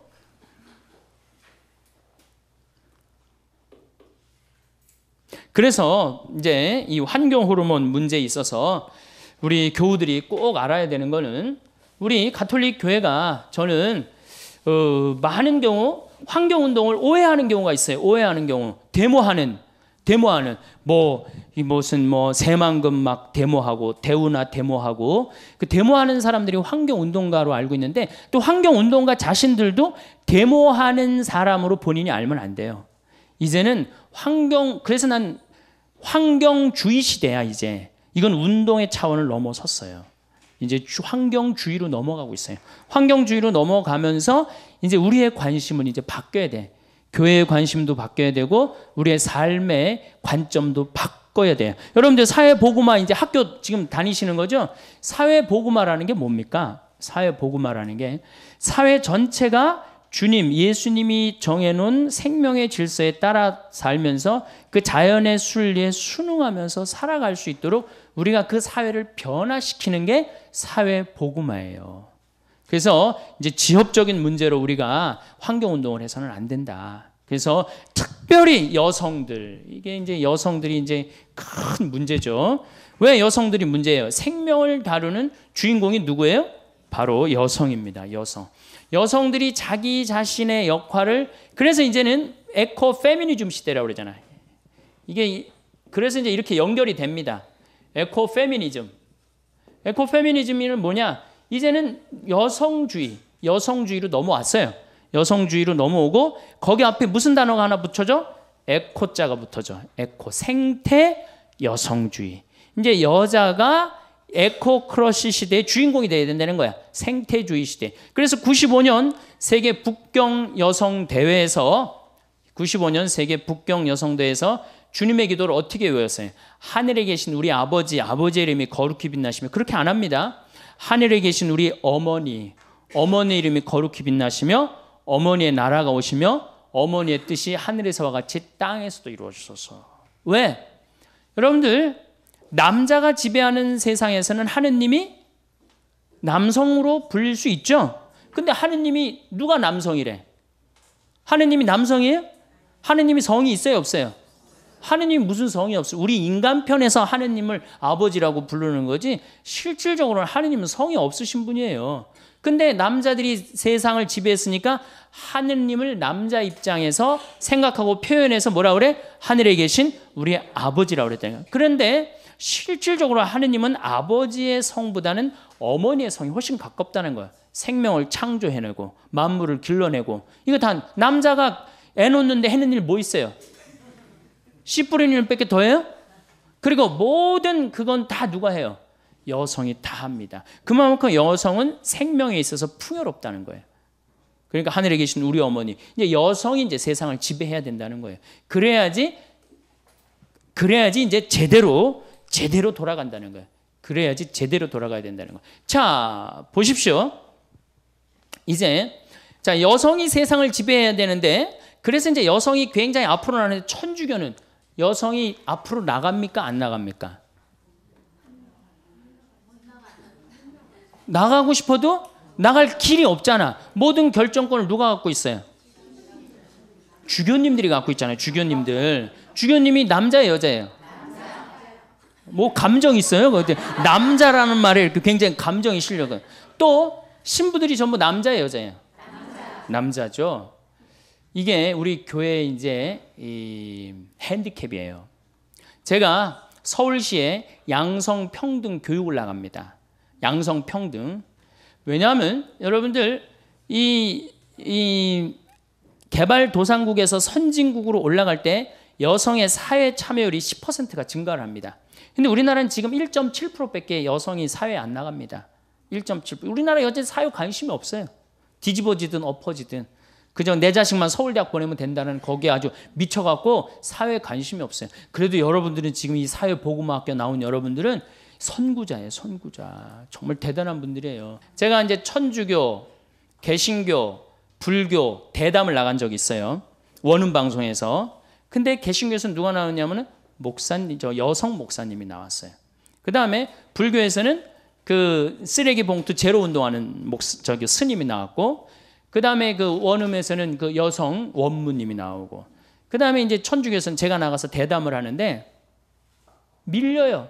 그래서 이제 이 환경 호르몬 문제에 있어서 우리 교우들이 꼭 알아야 되는 거는 우리 가톨릭 교회가 저는 어, 많은 경우 환경 운동을 오해하는 경우가 있어요. 오해하는 경우 데모하는 데모하는 뭐 무슨 뭐 새만금 막 데모하고 대우나 데모하고 그 데모하는 사람들이 환경 운동가로 알고 있는데 또 환경 운동가 자신들도 데모하는 사람으로 본인이 알면 안 돼요. 이제는 환경 그래서 난 환경주의 시대야 이제 이건 운동의 차원을 넘어섰어요. 이제 환경주의로 넘어가고 있어요. 환경주의로 넘어가면서 이제 우리의 관심은 이제 바뀌어야 돼. 교회의 관심도 바뀌어야 되고 우리의 삶의 관점도 바꿔야 돼요. 여러분들 사회 보고마 이제 학교 지금 다니시는 거죠? 사회 보고마라는 게 뭡니까? 사회 보고마라는 게 사회 전체가 주님 예수님이 정해놓은 생명의 질서에 따라 살면서 그 자연의 순리에 순응하면서 살아갈 수 있도록 우리가 그 사회를 변화시키는 게 사회 복음화예요. 그래서 이제 지역적인 문제로 우리가 환경 운동을 해서는 안 된다. 그래서 특별히 여성들 이게 이제 여성들이 이제 큰 문제죠. 왜 여성들이 문제예요? 생명을 다루는 주인공이 누구예요? 바로 여성입니다. 여성. 여성들이 자기 자신의 역할을 그래서 이제는 에코 페미니즘 시대라고 그러잖아요. 이게 그래서 이제 이렇게 연결이 됩니다. 에코페미니즘. 에코페미니즘이는 뭐냐? 이제는 여성주의, 여성주의로 넘어왔어요. 여성주의로 넘어오고 거기 앞에 무슨 단어가 하나 붙여져? 에코자가 붙어져. 에코 생태 여성주의. 이제 여자가 에코 크러쉬 시대의 주인공이 돼야 된다는 거야. 생태주의 시대. 그래서 95년 세계 북경 여성 대회에서 95년 세계 북경 여성 대회에서 주님의 기도를 어떻게 외웠어요? 하늘에 계신 우리 아버지, 아버지의 이름이 거룩히 빛나시며 그렇게 안 합니다. 하늘에 계신 우리 어머니, 어머니 이름이 거룩히 빛나시며 어머니의 나라가 오시며 어머니의 뜻이 하늘에서와 같이 땅에서도 이루어지소서. 왜? 여러분들 남자가 지배하는 세상에서는 하느님이 남성으로 불릴 수 있죠. 근데 하느님이 누가 남성이래? 하느님이 남성이에요? 하느님이 성이 있어요, 없어요? 하느님 무슨 성이 없어. 우리 인간편에서 하느님을 아버지라고 부르는 거지 실질적으로는 하느님은 성이 없으신 분이에요. 근데 남자들이 세상을 지배했으니까 하느님을 남자 입장에서 생각하고 표현해서 뭐라 그래? 하늘에 계신 우리 아버지라고 그랬다니까. 그런데 실질적으로 하느님은 아버지의 성보다는 어머니의 성이 훨씬 가깝다는 거야. 생명을 창조해내고 만물을 길러내고 이거 다 남자가 애 놓는데 해는 일 뭐 있어요? 씨 뿌리는 일 뺏기 더해요? 그리고 모든 그건 다 누가 해요? 여성이 다 합니다. 그만큼 여성은 생명에 있어서 풍요롭다는 거예요. 그러니까 하늘에 계신 우리 어머니, 이제 여성이 이제 세상을 지배해야 된다는 거예요. 그래야지, 그래야지 이제 제대로, 제대로 돌아간다는 거예요. 그래야지 제대로 돌아가야 된다는 거예요. 자, 보십시오. 이제, 자, 여성이 세상을 지배해야 되는데, 그래서 이제 여성이 굉장히 앞으로 나는 천주교는 여성이 앞으로 나갑니까? 안 나갑니까? 나가고 싶어도 나갈 길이 없잖아. 모든 결정권을 누가 갖고 있어요? 주교님들이 갖고 있잖아요. 주교님들. 주교님이 남자예요, 여자예요? 뭐 감정 있어요? 그 남자라는 말에 이렇게 굉장히 감정이 실려요. 또 신부들이 전부 남자예요, 여자예요? 남자죠. 이게 우리 교회 이제 핸디캡이에요. 제가 서울시에 양성평등 교육을 나갑니다. 양성평등. 왜냐하면 여러분들 이, 이 개발도상국에서 선진국으로 올라갈 때 여성의 사회 참여율이 10%가 증가를 합니다. 근데 우리나라는 지금 1.7%밖에 여성이 사회에 안 나갑니다. 1.7%. 우리나라 여전히 사회 관심이 없어요. 뒤집어지든 엎어지든. 그저 내 자식만 서울대학 보내면 된다는 거기에 아주 미쳐갖고 사회에 관심이 없어요. 그래도 여러분들은 지금 이 사회보고학교 나온 여러분들은 선구자예요, 선구자. 정말 대단한 분들이에요. 제가 이제 천주교, 개신교, 불교 대담을 나간 적이 있어요. 원음 방송에서. 근데 개신교에서는 누가 나왔냐면은 목사님, 저 여성 목사님이 나왔어요. 그 다음에 불교에서는 그 쓰레기 봉투 제로 운동하는 목 저기 스님이 나왔고 그 다음에 그 원음에서는 그 여성 원무님이 나오고 그 다음에 이제 천주교에서는 제가 나가서 대담을 하는데 밀려요.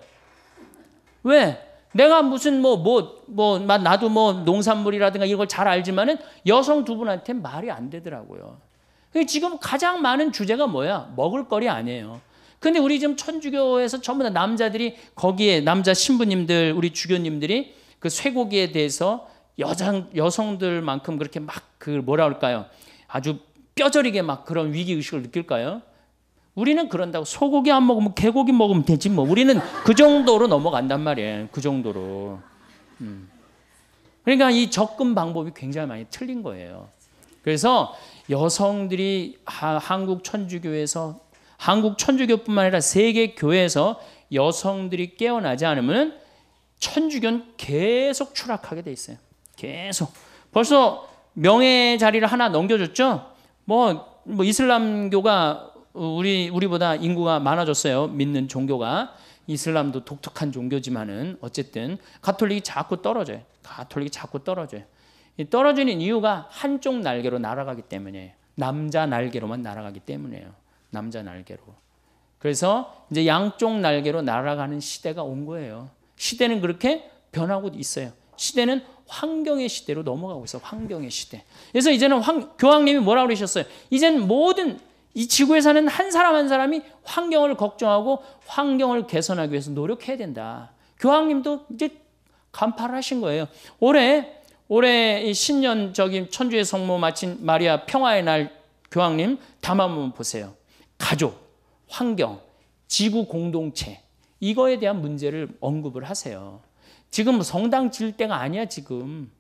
왜? 내가 무슨 뭐 뭐뭐 뭐, 뭐, 나도 뭐 농산물이라든가 이걸 잘 알지만은 여성 두 분한테 말이 안 되더라고요. 지금 가장 많은 주제가 뭐야? 먹을거리 아니에요. 근데 우리 지금 천주교에서 전부 다 남자들이 거기에 남자 신부님들 우리 주교님들이 그 쇠고기에 대해서 여성 여성들만큼 그렇게 막 그 뭐라 할까요? 아주 뼈저리게 막 그런 위기 의식을 느낄까요? 우리는 그런다고 소고기 안 먹으면 개고기 먹으면 되지 뭐. 우리는 그 정도로 넘어간단 말이에요. 그 정도로. 음. 그러니까 이 접근 방법이 굉장히 많이 틀린 거예요. 그래서 여성들이 하, 한국 천주교에서 한국 천주교뿐만 아니라 세계 교회에서 여성들이 깨어나지 않으면 천주교는 계속 추락하게 돼 있어요. 계속. 벌써 명예 자리를 하나 넘겨줬죠? 뭐, 뭐 이슬람교가 우리, 우리보다 인구가 많아졌어요. 믿는 종교가. 이슬람도 독특한 종교지만은 어쨌든 가톨릭이 자꾸 떨어져요. 가톨릭이 자꾸 떨어져요. 떨어지는 이유가 한쪽 날개로 날아가기 때문에 남자 날개로만 날아가기 때문에요. 남자 날개로. 그래서 이제 양쪽 날개로 날아가는 시대가 온 거예요. 시대는 그렇게 변하고 있어요. 시대는 환경의 시대로 넘어가고 있어. 환경의 시대. 그래서 이제는 황, 교황님이 뭐라고 그러셨어요? 이젠 모든 이 지구에 사는 한 사람 한 사람이 환경을 걱정하고 환경을 개선하기 위해서 노력해야 된다. 교황님도 이제 간파를 하신 거예요. 올해 올해 신년적인 천주의 성모 마친 마리아 평화의 날 교황님 담 한번 보세요. 가족, 환경, 지구 공동체 이거에 대한 문제를 언급을 하세요. 지금 성당 질 때가 아니야 지금.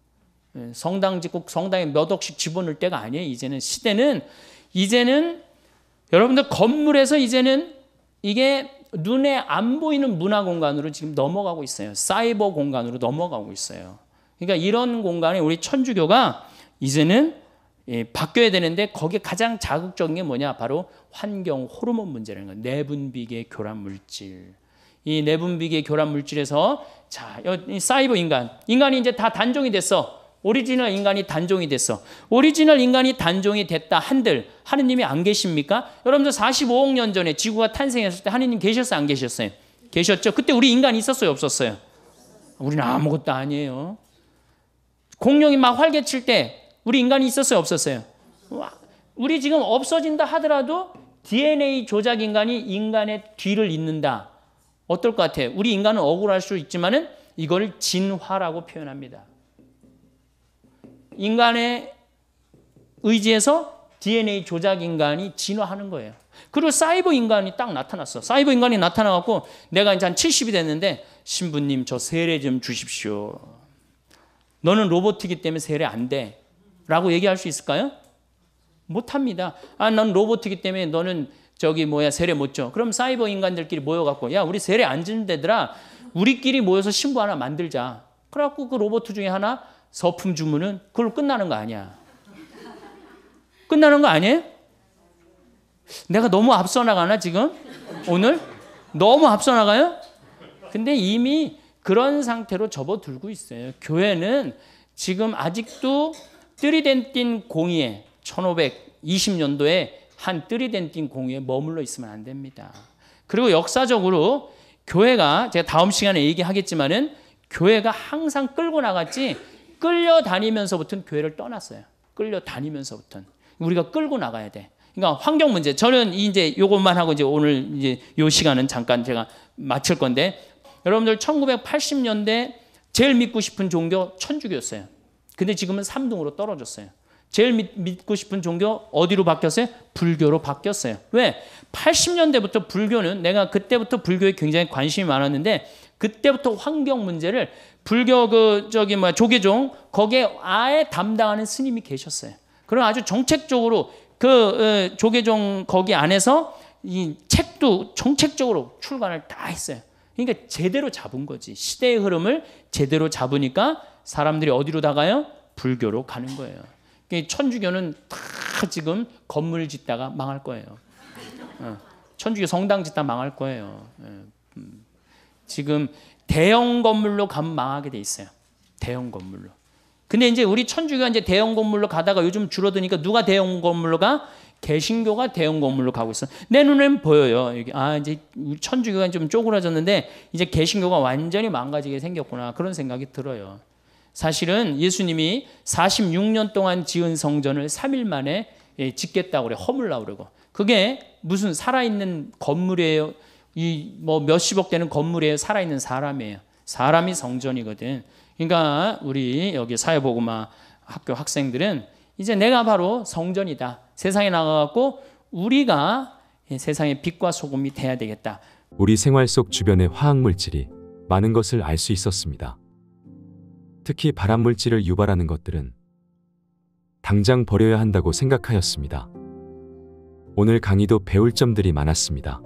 예, 성당 짓고 성당에 몇 억씩 집어넣을 때가 아니에요. 이제는 시대는 이제는 여러분들 건물에서 이제는 이게 눈에 안 보이는 문화 공간으로 지금 넘어가고 있어요. 사이버 공간으로 넘어가고 있어요. 그러니까 이런 공간에 우리 천주교가 이제는 예, 바뀌어야 되는데 거기에 가장 자극적인 게 뭐냐? 바로 환경 호르몬 문제라는 거 내분비계 교란 물질. 이 내분비계 교란 물질에서 자, 이 사이버 인간. 인간이 이제 다 단종이 됐어. 오리지널 인간이 단종이 됐어. 오리지널 인간이 단종이 됐다 한들 하느님이 안 계십니까? 여러분들 45억 년 전에 지구가 탄생했을 때 하느님 계셨어요? 안 계셨어요? 계셨죠? 그때 우리 인간이 있었어요? 없었어요? 우리는 아무것도 아니에요. 공룡이 막 활개칠 때 우리 인간이 있었어요? 없었어요? 우리 지금 없어진다 하더라도 DNA 조작 인간이 인간의 뒤를 잇는다. 어떨 것 같아요? 우리 인간은 억울할 수 있지만은 이걸 진화라고 표현합니다. 인간의 의지에서 DNA 조작 인간이 진화하는 거예요. 그리고 사이버 인간이 딱 나타났어. 사이버 인간이 나타나갖고 내가 이제 한 70이 됐는데 신부님 저 세례 좀 주십시오. 너는 로봇이기 때문에 세례 안 돼. 라고 얘기할 수 있을까요? 못합니다. 아, 넌 로봇이기 때문에 너는 저기 뭐야 세례 못 줘. 그럼 사이버 인간들끼리 모여갖고 야 우리 세례 안 주는 데들아 우리끼리 모여서 신부 하나 만들자. 그래갖고 그 로봇 중에 하나 서품 주문은 그걸로 끝나는 거 아니야. 끝나는 거 아니에요? 내가 너무 앞서 나가나 지금? 오늘? 너무 앞서 나가요? 근데 이미 그런 상태로 접어들고 있어요. 교회는 지금 아직도 뜨리덴틴 공의에 1520년도에 한 뜰이 된띵 공유에 머물러 있으면 안 됩니다. 그리고 역사적으로 교회가 제가 다음 시간에 얘기하겠지만은 교회가 항상 끌고 나갔지 끌려다니면서부터 교회를 떠났어요. 끌려다니면서부터 우리가 끌고 나가야 돼. 그러니까 환경 문제. 저는 이제 요것만 하고 이제 오늘 이제 요 시간은 잠깐 제가 마칠 건데 여러분들 1980년대 제일 믿고 싶은 종교 천주교였어요. 근데 지금은 3등으로 떨어졌어요. 제일 믿, 고 싶은 종교 어디로 바뀌었어요? 불교로 바뀌었어요. 왜? 80년대부터 불교는 내가 그때부터 불교에 굉장히 관심이 많았는데 그때부터 환경 문제를 불교 그 저기 뭐 조계종 거기에 아예 담당하는 스님이 계셨어요. 그럼 아주 정책적으로 그 어, 조계종 거기 안에서 이 책도 정책적으로 출간을 다 했어요. 그러니까 제대로 잡은 거지. 시대의 흐름을 제대로 잡으니까 사람들이 어디로 다가요? 불교로 가는 거예요. 천주교는 다 지금 건물 짓다가 망할 거예요. 어, 천주교 성당 짓다 망할 거예요. 예, 음. 지금 대형 건물로 가면 망하게 돼 있어요. 대형 건물로. 근데 이제 우리 천주교가 이제 대형 건물로 가다가 요즘 줄어드니까 누가 대형 건물로 가? 개신교가 대형 건물로 가고 있어. 내 눈엔 보여요. 아 이제 천주교가 좀 쪼그라졌는데 이제 개신교가 완전히 망가지게 생겼구나 그런 생각이 들어요. 사실은 예수님이 46년 동안 지은 성전을 3일 만에 예, 짓겠다고 그래 허물라 그러고 그게 무슨 살아있는 건물이에요 이 뭐 몇십억 되는 건물이에요 살아있는 사람이에요 사람이 성전이거든 그러니까 우리 여기 사회보고마 학교 학생들은 이제 내가 바로 성전이다 세상에 나가갖고 우리가 예, 세상의 빛과 소금이 돼야 되겠다 우리 생활 속 주변의 화학물질이 많은 것을 알 수 있었습니다 특히 발암물질을 유발하는 것들은 당장 버려야 한다고 생각하였습니다. 오늘 강의도 배울 점들이 많았습니다.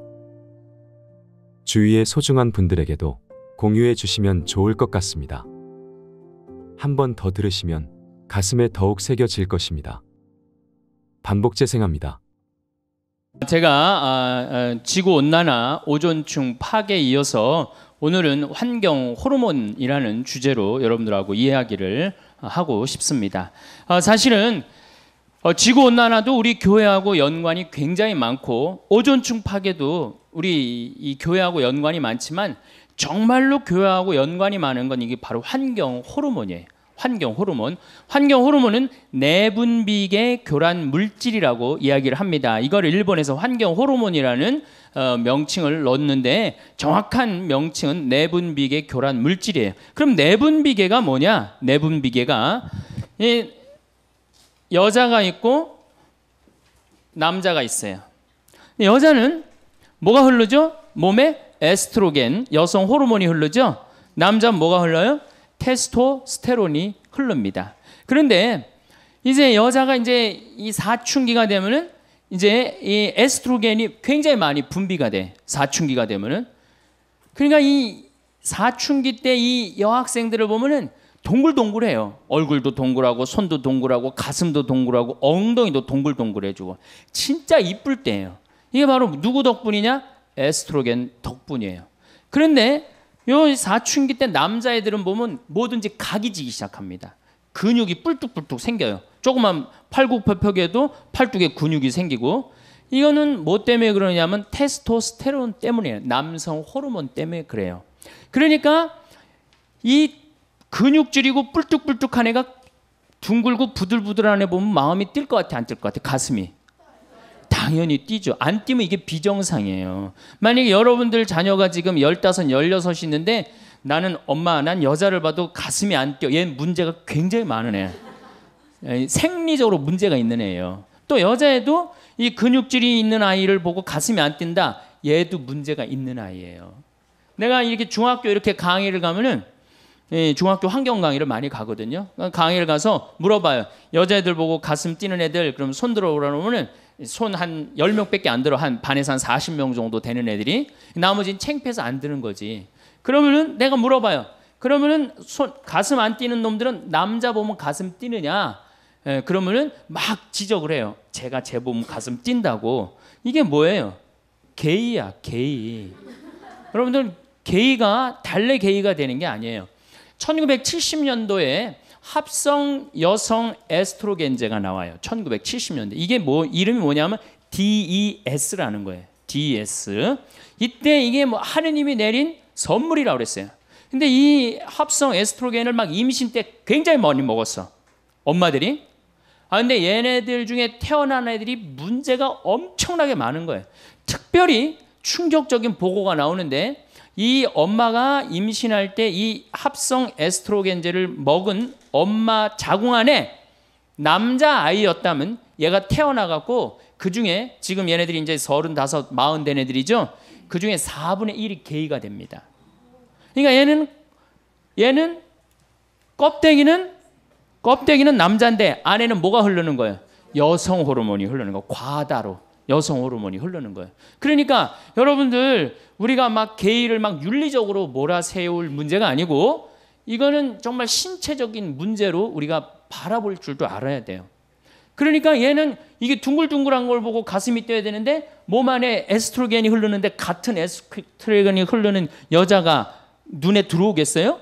주위의 소중한 분들에게도 공유해 주시면 좋을 것 같습니다. 한 번 더 들으시면 가슴에 더욱 새겨질 것입니다. 반복 재생합니다. 제가 아, 아, 지구온난화, 오존층 파괴 이어서 오늘은 환경 호르몬이라는 주제로 여러분들하고 이야기를 하고 싶습니다. 아, 사실은 어, 지구 온난화도 우리 교회하고 연관이 굉장히 많고 오존층 파괴도 우리 이 교회하고 연관이 많지만 정말로 교회하고 연관이 많은 건 이게 바로 환경 호르몬이에요. 환경 호르몬. 환경 호르몬은 내분비계 교란 물질이라고 이야기를 합니다. 이걸 일본에서 환경 호르몬이라는 어, 명칭을 넣는데 었 정확한 명칭은 내분비계 교란 물질이에요. 그럼 내분비계가 뭐냐? 내분비계가 이 여자가 있고 남자가 있어요. 여자는 뭐가 흐르죠? 몸에 에스트로겐, 여성 호르몬이 흐르죠. 남자는 뭐가 흘러요? 테스토스테론이 흐릅니다. 그런데 이제 여자가 이제 이 사춘기가 되면은 이제 이 에스트로겐이 굉장히 많이 분비가 돼 사춘기가 되면은 그러니까 이 사춘기 때 이 여학생들을 보면은 동글동글해요. 얼굴도 동글하고 손도 동글하고 가슴도 동글하고 엉덩이도 동글동글해지고 진짜 이쁠 때예요. 이게 바로 누구 덕분이냐? 에스트로겐 덕분이에요. 그런데 요 사춘기 때 남자애들은 보면 뭐든지 각이 지기 시작합니다. 근육이 뿔뚝뿔뚝 생겨요. 조그만 팔굽혀펴기에도 팔뚝에 근육이 생기고 이거는 뭐 때문에 그러냐면 테스토스테론 때문이에요. 남성 호르몬 때문에 그래요. 그러니까 이 근육질이고 뿔뚝뿔뚝한 애가 둥글고 부들부들한 애 보면 마음이 뛸 것 같아 안 뛸 것 같아 가슴이 당연히 뛰죠. 안 뛰면 이게 비정상이에요. 만약에 여러분들 자녀가 지금 15, 16 있는데 나는 엄마 난 여자를 봐도 가슴이 안 뛰어. 얘는 문제가 굉장히 많은 애. 예, 생리적으로 문제가 있는 애예요. 또 여자애도 이 근육질이 있는 아이를 보고 가슴이 안 뛴다. 얘도 문제가 있는 아이예요. 내가 이렇게 중학교 이렇게 강의를 가면은 예, 중학교 환경 강의를 많이 가거든요. 강의를 가서 물어봐요. 여자애들 보고 가슴 뛰는 애들 그럼 손 들어오라 그러면은 손한 10명밖에 안 들어. 한 반에서 한 40명 정도 되는 애들이 나머지는 창피해서 안 드는 거지. 그러면은 내가 물어봐요. 그러면은 손 가슴 안 뛰는 놈들은 남자 보면 가슴 뛰느냐? 예, 그러면은 막 지적을 해요. 제가 제 보면 가슴 뛴다고. 이게 뭐예요? 게이야, 게이. 여러분들 게이가 달래 게이가 되는 게 아니에요. 1970년도에 합성 여성 에스트로겐제가 나와요. 1970년대. 이게 뭐 이름이 뭐냐면 DES라는 거예요. DES. 이때 이게 뭐 하느님이 내린 선물이라고 그랬어요. 근데 이 합성 에스트로겐을 막 임신 때 굉장히 많이 먹었어. 엄마들이 아 근데 얘네들 중에 태어난 애들이 문제가 엄청나게 많은 거예요. 특별히 충격적인 보고가 나오는데 이 엄마가 임신할 때 이 합성 에스트로겐제를 먹은 엄마 자궁 안에 남자 아이였다면 얘가 태어나 갖고 그 중에 지금 얘네들이 이제 서른다섯 마흔 된 애들이죠. 그 중에 4분의 1이 게이가 됩니다. 그러니까 얘는 얘는 껍데기는 껍데기는 남자인데 안에는 뭐가 흐르는 거예요? 여성 호르몬이 흐르는 거. 과다로 여성 호르몬이 흐르는 거예요. 그러니까 여러분들 우리가 막 게이를 막 윤리적으로 몰아세울 문제가 아니고 이거는 정말 신체적인 문제로 우리가 바라볼 줄도 알아야 돼요. 그러니까 얘는 이게 둥글둥글한 걸 보고 가슴이 뛰어야 되는데 몸 안에 에스트로겐이 흐르는데 같은 에스트로겐이 흐르는 여자가 눈에 들어오겠어요?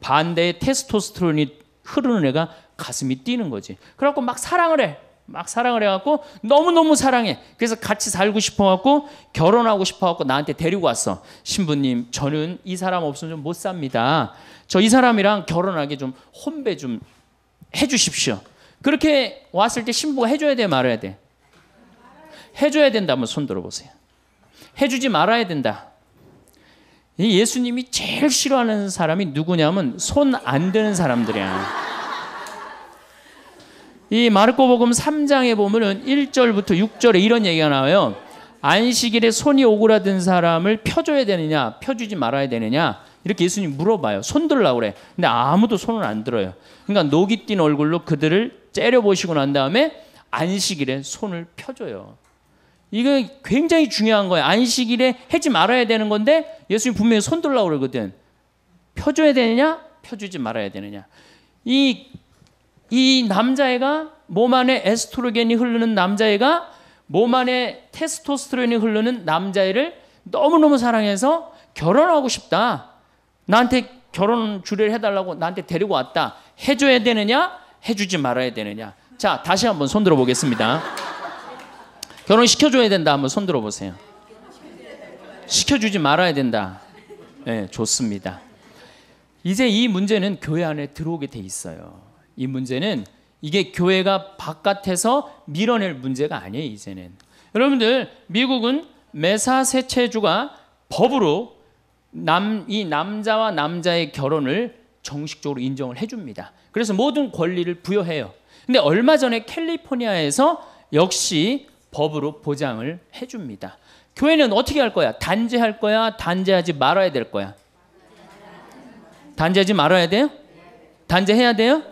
반대의 테스토스테론이 흐르는 애가 가슴이 뛰는 거지. 그래갖고 막 사랑을 해. 막 사랑을 해갖고 너무너무 사랑해. 그래서 같이 살고 싶어갖고 결혼하고 싶어갖고 나한테 데리고 왔어. 신부님, 저는 이 사람 없으면 좀 못 삽니다. 저 이 사람이랑 결혼하게 좀 혼배 좀 해주십시오. 그렇게 왔을 때 신부가 해줘야 돼, 말아야 돼? 해줘야 된다면 손 들어보세요. 해주지 말아야 된다. 예수님이 제일 싫어하는 사람이 누구냐면 손 안 드는 사람들이야. 이 마르코복음 3장에 보면은 1절부터 6절에 이런 얘기가 나와요. 안식일에 손이 오그라든 사람을 펴줘야 되느냐, 펴주지 말아야 되느냐 이렇게 예수님 물어봐요. 손 들라 그래. 근데 아무도 손을 안 들어요. 그러니까 녹이 띤 얼굴로 그들을 째려 보시고 난 다음에 안식일에 손을 펴줘요. 이게 굉장히 중요한 거예요. 안식일에 하지 말아야 되는 건데 예수님 분명히 손 들라고 그러거든. 펴줘야 되느냐? 펴주지 말아야 되느냐? 이, 이 남자애가 몸 안에 에스트로겐이 흐르는 남자애가 몸 안에 테스토스테론이 흐르는 남자애를 너무너무 사랑해서 결혼하고 싶다. 나한테 결혼 주례를 해달라고 나한테 데리고 왔다. 해줘야 되느냐? 해주지 말아야 되느냐? 자, 다시 한번 손 들어보겠습니다. 결혼 시켜줘야 된다 한번 손 들어보세요. 시켜주지 말아야 된다. 네, 좋습니다. 이제 이 문제는 교회 안에 들어오게 돼 있어요. 이 문제는 이게 교회가 바깥에서 밀어낼 문제가 아니에요, 이제는. 여러분들, 미국은 매사세체주가 법으로 남, 이 남자와 남자의 결혼을 정식적으로 인정을 해줍니다. 그래서 모든 권리를 부여해요. 근데 얼마 전에 캘리포니아에서 역시 법으로 보장을 해줍니다. 교회는 어떻게 할 거야? 단죄할 거야? 단죄하지 말아야 될 거야? 단죄하지 말아야 돼요? 단죄해야 돼요?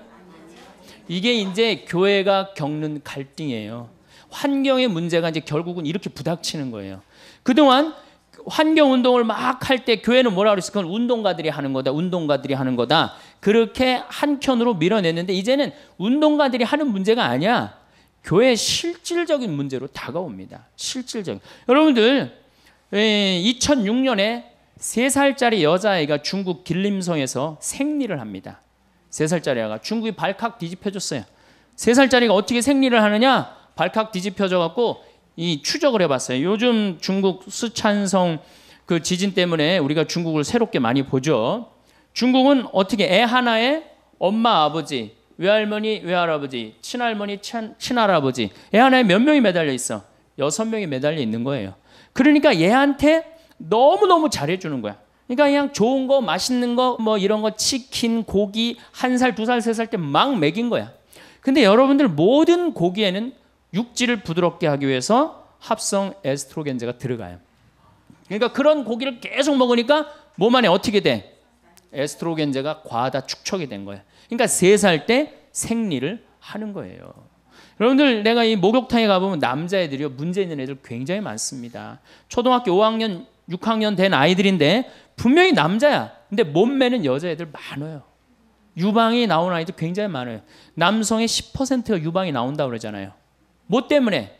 이게 이제 교회가 겪는 갈등이에요. 환경의 문제가 이제 결국은 이렇게 부닥치는 거예요. 그동안 환경 운동을 막 할 때 교회는 뭐라 그랬어? 건 운동가들이 하는 거다. 운동가들이 하는 거다. 그렇게 한켠으로 밀어냈는데 이제는 운동가들이 하는 문제가 아니야. 교회 의 실질적인 문제로 다가옵니다. 실질적. 인 여러분들 2006년에 예, 3살짜리 여자아이가 중국 길림성에서 생리를 합니다. 3살짜리 아가 중국이 발칵 뒤집혀졌어요 3살짜리가 어떻게 생리를 하느냐? 발칵 뒤집혀져 갖고 이 추적을 해봤어요. 요즘 중국 수찬성그 지진 때문에 우리가 중국을 새롭게 많이 보죠. 중국은 어떻게 애 하나에 엄마 아버지 외할머니, 외할아버지, 친할머니, 친, 친할아버지. 애 하나에 몇 명이 매달려 있어? 여섯 명이 매달려 있는 거예요. 그러니까 얘한테 너무너무 잘해주는 거야. 그러니까 그냥 좋은 거, 맛있는 거, 뭐 이런 거, 치킨, 고기, 한 살, 두 살, 세 살 때 막 먹인 거야. 근데 여러분들 모든 고기에는 육질을 부드럽게 하기 위해서 합성 에스트로겐제가 들어가요. 그러니까 그런 고기를 계속 먹으니까 몸 안에 어떻게 돼? 에스트로겐제가 과하다 축척이 된 거야. 그러니까 세 살 때 생리를 하는 거예요. 여러분들 내가 이 목욕탕에 가보면 남자애들이요 문제 있는 애들 굉장히 많습니다. 초등학교 5학년, 6학년 된 아이들인데 분명히 남자야. 근데 몸매는 여자애들 많아요. 유방이 나온 아이들 굉장히 많아요. 남성의 10%가 유방이 나온다 그러잖아요. 뭐 때문에?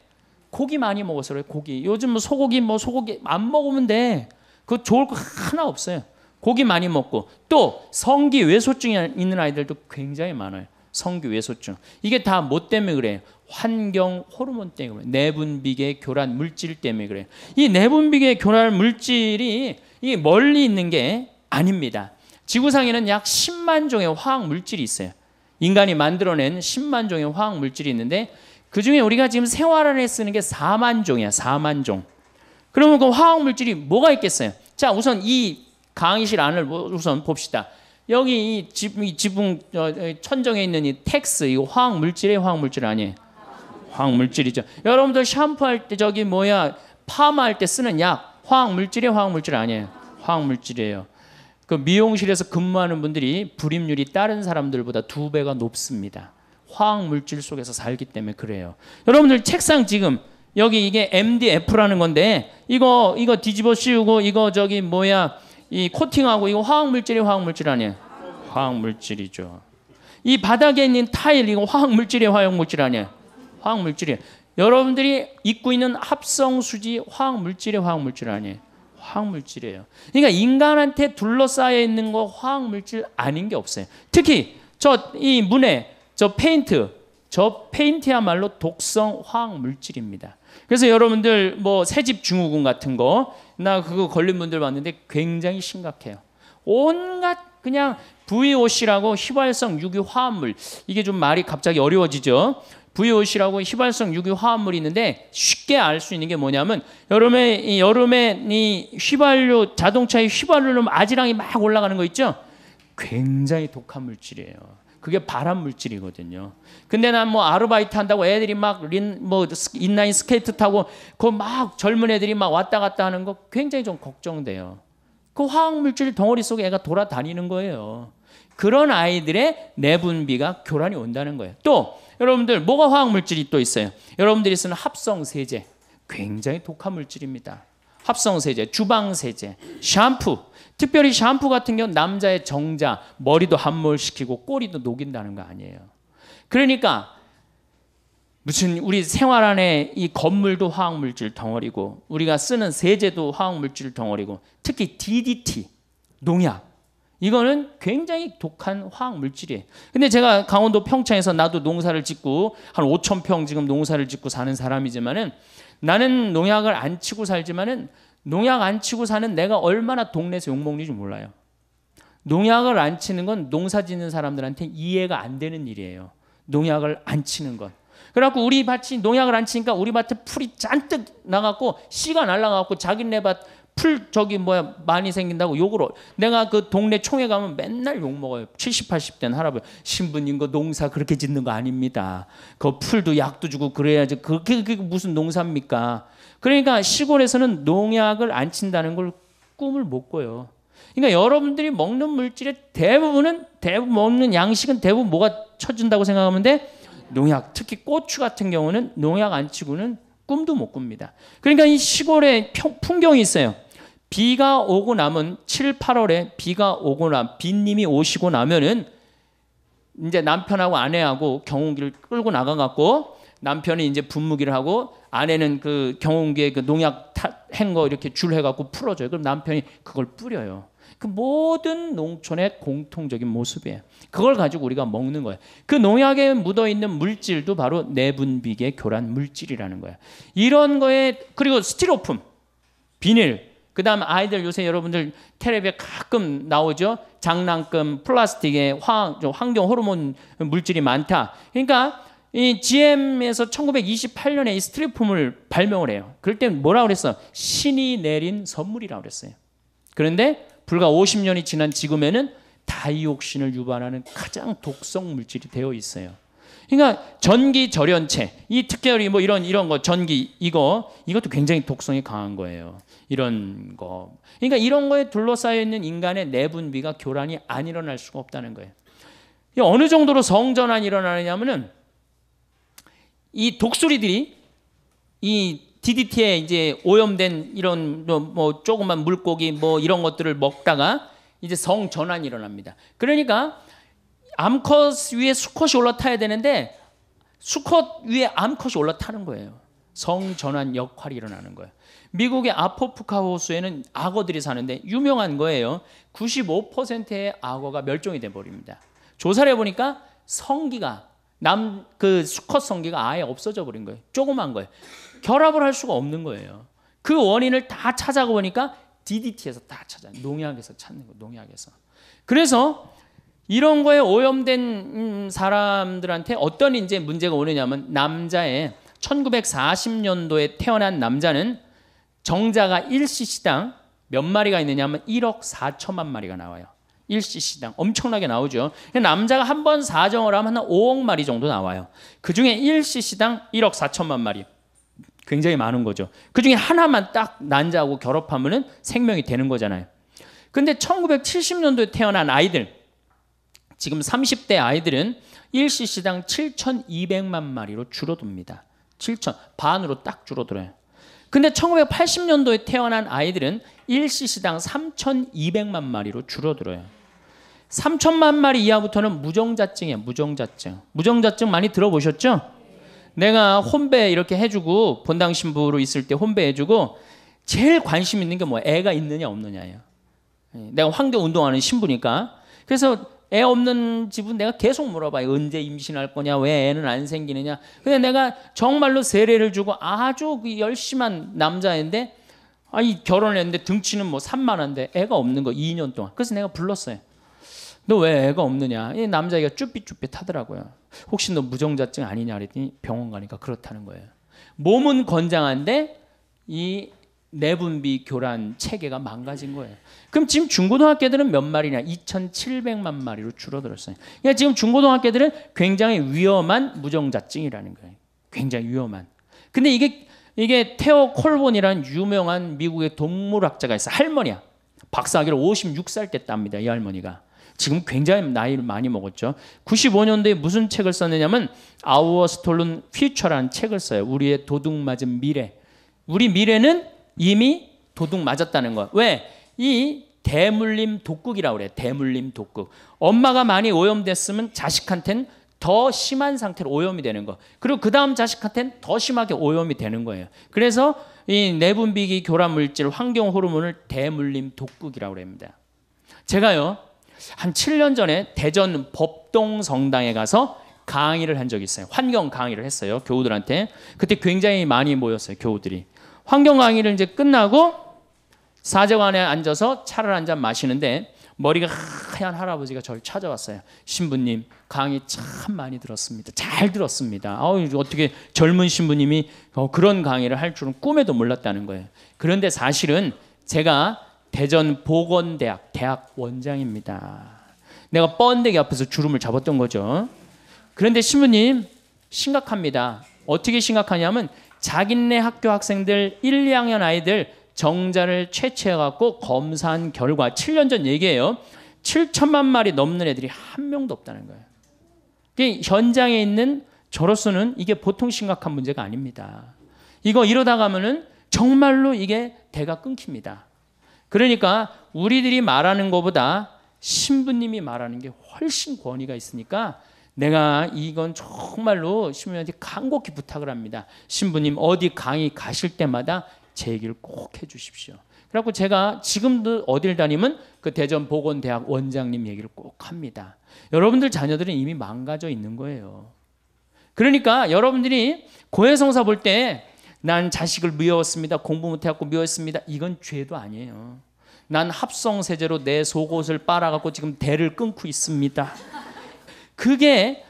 고기 많이 먹어서 그래 고기. 요즘 뭐 소고기 뭐 소고기 안 먹으면 돼. 그거 좋을 거 하나 없어요. 고기 많이 먹고 또 성기 외소증이 있는 아이들도 굉장히 많아요. 성기 외소증. 이게 다 뭐 때문에 그래요? 환경 호르몬 때문에 그래요. 내분비계 교란 물질 때문에 그래요. 이 내분비계 교란 물질이 이 멀리 있는 게 아닙니다. 지구상에는 약 10만 종의 화학 물질이 있어요. 인간이 만들어낸 10만 종의 화학 물질이 있는데 그 중에 우리가 지금 생활 안에 쓰는 게 4만 종이야. 4만 종. 그러면 그 화학 물질이 뭐가 있겠어요? 자, 우선 이 강의실 안을 뭐 우선 봅시다. 여기 이, 지, 이 지붕 어, 어, 천정에 있는 이 텍스 이 화학 물질의 화학 물질 아니에요. 화학 물질이죠. 여러분들 샴푸할 때 저기 뭐야 파마할 때 쓰는 약 화학 물질의 화학 물질 아니에요. 화학 물질이에요. 그 미용실에서 근무하는 분들이 불임률이 다른 사람들보다 두 배가 높습니다. 화학 물질 속에서 살기 때문에 그래요. 여러분들 책상 지금 여기 이게 MDF라는 건데 이거 이거 뒤집어 씌우고 이거 저기 뭐야 이 코팅하고 이거 화학 물질이 화학 물질 아니에요? 화학 물질이죠. 이 바닥에 있는 타일 이거 화학 물질이 화학 물질 아니에요? 화학 물질이에요. 여러분들이 입고 있는 합성 수지 화학 물질이 화학 물질 아니에요? 화학 물질이에요. 그러니까 인간한테 둘러싸여 있는 거 화학 물질 아닌 게 없어요. 특히 저 이 문에 저 페인트 저 페인트야말로 독성 화학 물질입니다. 그래서 여러분들 뭐 새집 증후군 같은 거 나 그거 걸린 분들 봤는데 굉장히 심각해요. 온갖 그냥 VOC라고 휘발성 유기 화합물 이게 좀 말이 갑자기 어려워지죠. VOC라고 휘발성 유기 화합물이 있는데 쉽게 알 수 있는 게 뭐냐면 여름에 이 여름에 이 휘발유 자동차의 휘발유로 아지랑이 막 올라가는 거 있죠. 굉장히 독한 물질이에요. 그게 발암 물질이거든요. 근데 난 뭐 아르바이트 한다고 애들이 막 린 뭐 인라인 스케이트 타고 그 막 젊은 애들이 막 왔다 갔다 하는 거 굉장히 좀 걱정돼요. 그 화학 물질 덩어리 속에 애가 돌아다니는 거예요. 그런 아이들의 내분비가 교란이 온다는 거예요. 또 여러분들 뭐가 화학 물질이 또 있어요. 여러분들이 쓰는 합성 세제 굉장히 독한 물질입니다. 합성 세제, 주방 세제, 샴푸 특별히 샴푸 같은 경우 남자의 정자, 머리도 함몰시키고 꼬리도 녹인다는 거 아니에요. 그러니까 무슨 우리 생활 안에 이 건물도 화학물질 덩어리고 우리가 쓰는 세제도 화학물질 덩어리고 특히 DDT 농약 이거는 굉장히 독한 화학물질이에요. 근데 제가 강원도 평창에서 나도 농사를 짓고 한 5천 평 지금 농사를 짓고 사는 사람이지만은 나는 농약을 안 치고 살지만은 농약 안 치고 사는 내가 얼마나 동네에서 욕먹는지 몰라요. 농약을 안 치는 건 농사 짓는 사람들한테 이해가 안 되는 일이에요. 농약을 안 치는 건. 그래갖고 우리 밭이 농약을 안 치니까 우리 밭에 풀이 잔뜩 나갖고 씨가 날라갖고 자기네 밭 풀 저기 뭐야 많이 생긴다고 욕을 어- 내가 그 동네 총회 가면 맨날 욕 먹어요. 70, 80대 할아버지 신부님 거 그 농사 그렇게 짓는 거 아닙니다. 그 풀도 약도 주고 그래야지 그게, 그게 그 무슨 농사입니까? 그러니까 시골에서는 농약을 안 친다는 걸 꿈을 못 꿔요. 그러니까 여러분들이 먹는 물질의 대부분은 대부분 먹는 양식은 대부분 뭐가 쳐준다고 생각하면 돼? 농약. 특히 고추 같은 경우는 농약 안 치고는 꿈도 못 꿉니다. 그러니까 이 시골에 풍경이 있어요. 비가 오고 나면 7, 8월에 비가 오고 나 빈님이 오시고 나면은 이제 남편하고 아내하고 경운기를 끌고 나가 갖고 남편이 이제 분무기를 하고 아내는 그 경운기에 그 농약 행거 이렇게 줄 해갖고 풀어줘요. 그럼 남편이 그걸 뿌려요. 그 모든 농촌의 공통적인 모습이에요. 그걸 가지고 우리가 먹는 거예요. 그 농약에 묻어 있는 물질도 바로 내분비계 교란 물질이라는 거예요. 이런 거에 그리고 스티로폼, 비닐, 그다음 아이들 요새 여러분들 텔레비에 가끔 나오죠. 장난감 플라스틱에 화학 환경 호르몬 물질이 많다. 그러니까 이 GM에서 1928년에 이 스트리폼을 발명을 해요. 그럴 때 뭐라 고 그랬어? 신이 내린 선물이라고 그랬어요. 그런데 불과 50년이 지난 지금에는 다이옥신을 유발하는 가장 독성 물질이 되어 있어요. 그러니까 전기 절연체, 이 특별히 뭐 이런 이런 거 전기 이거 이것도 굉장히 독성이 강한 거예요. 이런 거. 그러니까 이런 거에 둘러싸여 있는 인간의 내분비가 교란이 안 일어날 수가 없다는 거예요. 어느 정도로 성전환이 일어나느냐면은 이 독수리들이 이 DDT에 이제 오염된 이런 뭐, 뭐 조그만 물고기 뭐 이런 것들을 먹다가 이제 성 전환이 일어납니다. 그러니까 암컷 위에 수컷이 올라타야 되는데 수컷 위에 암컷이 올라타는 거예요. 성 전환 역할이 일어나는 거예요. 미국의 아포프카 호수에는 악어들이 사는데 유명한 거예요. 95%의 악어가 멸종이 돼 버립니다. 조사를 해 보니까 성기가 남그 수컷 성기가 아예 없어져 버린 거예요. 조그만 거예요. 결합을 할 수가 없는 거예요. 그 원인을 다 찾아가 보니까 DDT에서 다 찾아. 농약에서 찾는 거. 농약에서. 그래서 이런 거에 오염된 음, 사람들한테 어떤 이제 문제가 오느냐면 남자의 1940년도에 태어난 남자는 정자가 1cc당 몇 마리가 있느냐 하면 1억 4천만 마리가 나와요. 일시시당 엄청나게 나오죠. 남자가 한 번 사정을 하면 한 5억 마리 정도 나와요. 그중에 일시시당 1억 4천만 마리. 굉장히 많은 거죠. 그중에 하나만 딱 난자하고 결합하면 생명이 되는 거잖아요. 근데 1970년도에 태어난 아이들 지금 30대 아이들은 일시시당 7,200만 마리로 줄어듭니다. 7천 반으로 딱 줄어들어요. 근데 1980년도에 태어난 아이들은 일시시당 3,200만 마리로 줄어들어요. 3천만 마리 이하부터는 무정자증이에요. 무정자증. 무정자증 많이 들어보셨죠? 내가 혼배 이렇게 해주고 본당 신부로 있을 때 혼배해주고 제일 관심 있는 게 뭐 애가 있느냐 없느냐예요. 예, 내가 환경 운동하는 신부니까 그래서 애 없는 집은 내가 계속 물어봐요. 언제 임신할 거냐? 왜 애는 안 생기느냐? 근데 내가 정말로 세례를 주고 아주 그 열심한 남자인데 아니 결혼했는데 등치는 뭐산만한데 애가 없는 거 2년 동안. 그래서 내가 불렀어요. 너왜 애가 없느냐? 이 남자애가 쭈삣쭈삣하더라고요. 혹시 너 무정자증 아니냐? 그랬더니 병원 가니까 그렇다는 거예요. 몸은 건장한데 이 내분비 교란 체계가 망가진 거예요. 그럼 지금 중고등학교들은 몇 마리냐? 2,700만 마리로 줄어들었어요. 그러니까 지금 중고등학교들은 굉장히 위험한 무정자증이라는 거예요. 굉장히 위험한. 근데 이게 이게 테오 콜본이라는 유명한 미국의 동물학자가 있어. 할머니야. 박사학위를 56살 때 땁니다. 이 할머니가. 지금 굉장히 나이를 많이 먹었죠. 95년도에 무슨 책을 썼느냐면 아우어 스톨룬 퓨처라는 책을 써요. 우리의 도둑 맞은 미래. 우리 미래는 이미 도둑 맞았다는 거. 왜? 이 대물림 독극이라고 그래요. 대물림 독극. 엄마가 많이 오염됐으면 자식한테는 더 심한 상태로 오염이 되는 거. 그리고 그 다음 자식한테는 더 심하게 오염이 되는 거예요. 그래서 이 내분비기 교란 물질 환경 호르몬을 대물림 독극이라고 합니다. 제가요 한 7년 전에 대전 법동 성당에 가서 강의를 한 적이 있어요. 환경 강의를 했어요. 교우들한테. 그때 굉장히 많이 모였어요. 교우들이. 환경 강의를 이제 끝나고 사제관에 앉아서 차를 한 잔 마시는데 머리가 하얀 할아버지가 저를 찾아왔어요. 신부님, 강의 참 많이 들었습니다. 잘 들었습니다. 아우, 어떻게 젊은 신부님이 어, 그런 강의를 할 줄은 꿈에도 몰랐다는 거예요. 그런데 사실은 제가 대전 보건대학 대학 원장입니다. 내가 뻔데기 앞에서 주름을 잡았던 거죠. 그런데 신부님 심각합니다. 어떻게 심각하냐면 자기네 학교 학생들 1, 2학년 아이들 정자를 채취해 갖고 검사한 결과 7년 전 얘기예요. 7천만 마리 넘는 애들이 한 명도 없다는 거예요. 현장에 있는 저로서는 이게 보통 심각한 문제가 아닙니다. 이거 이러다 가면은 정말로 이게 대가 끊깁니다. 그러니까 우리들이 말하는 것보다 신부님이 말하는 게 훨씬 권위가 있으니까 내가 이건 정말로 신부님한테 간곡히 부탁을 합니다. 신부님 어디 강의 가실 때마다 제 얘기를 꼭 해주십시오. 그래갖고 제가 지금도 어딜 다니면 그 대전 보건대학 원장님 얘기를 꼭 합니다. 여러분들 자녀들은 이미 망가져 있는 거예요. 그러니까 여러분들이 고해성사 볼때 난 자식을 미워했습니다. 공부 못해갖고 미워했습니다. 이건 죄도 아니에요. 난 합성세제로 내 속옷을 빨아갖고 지금 대를 끊고 있습니다. 그게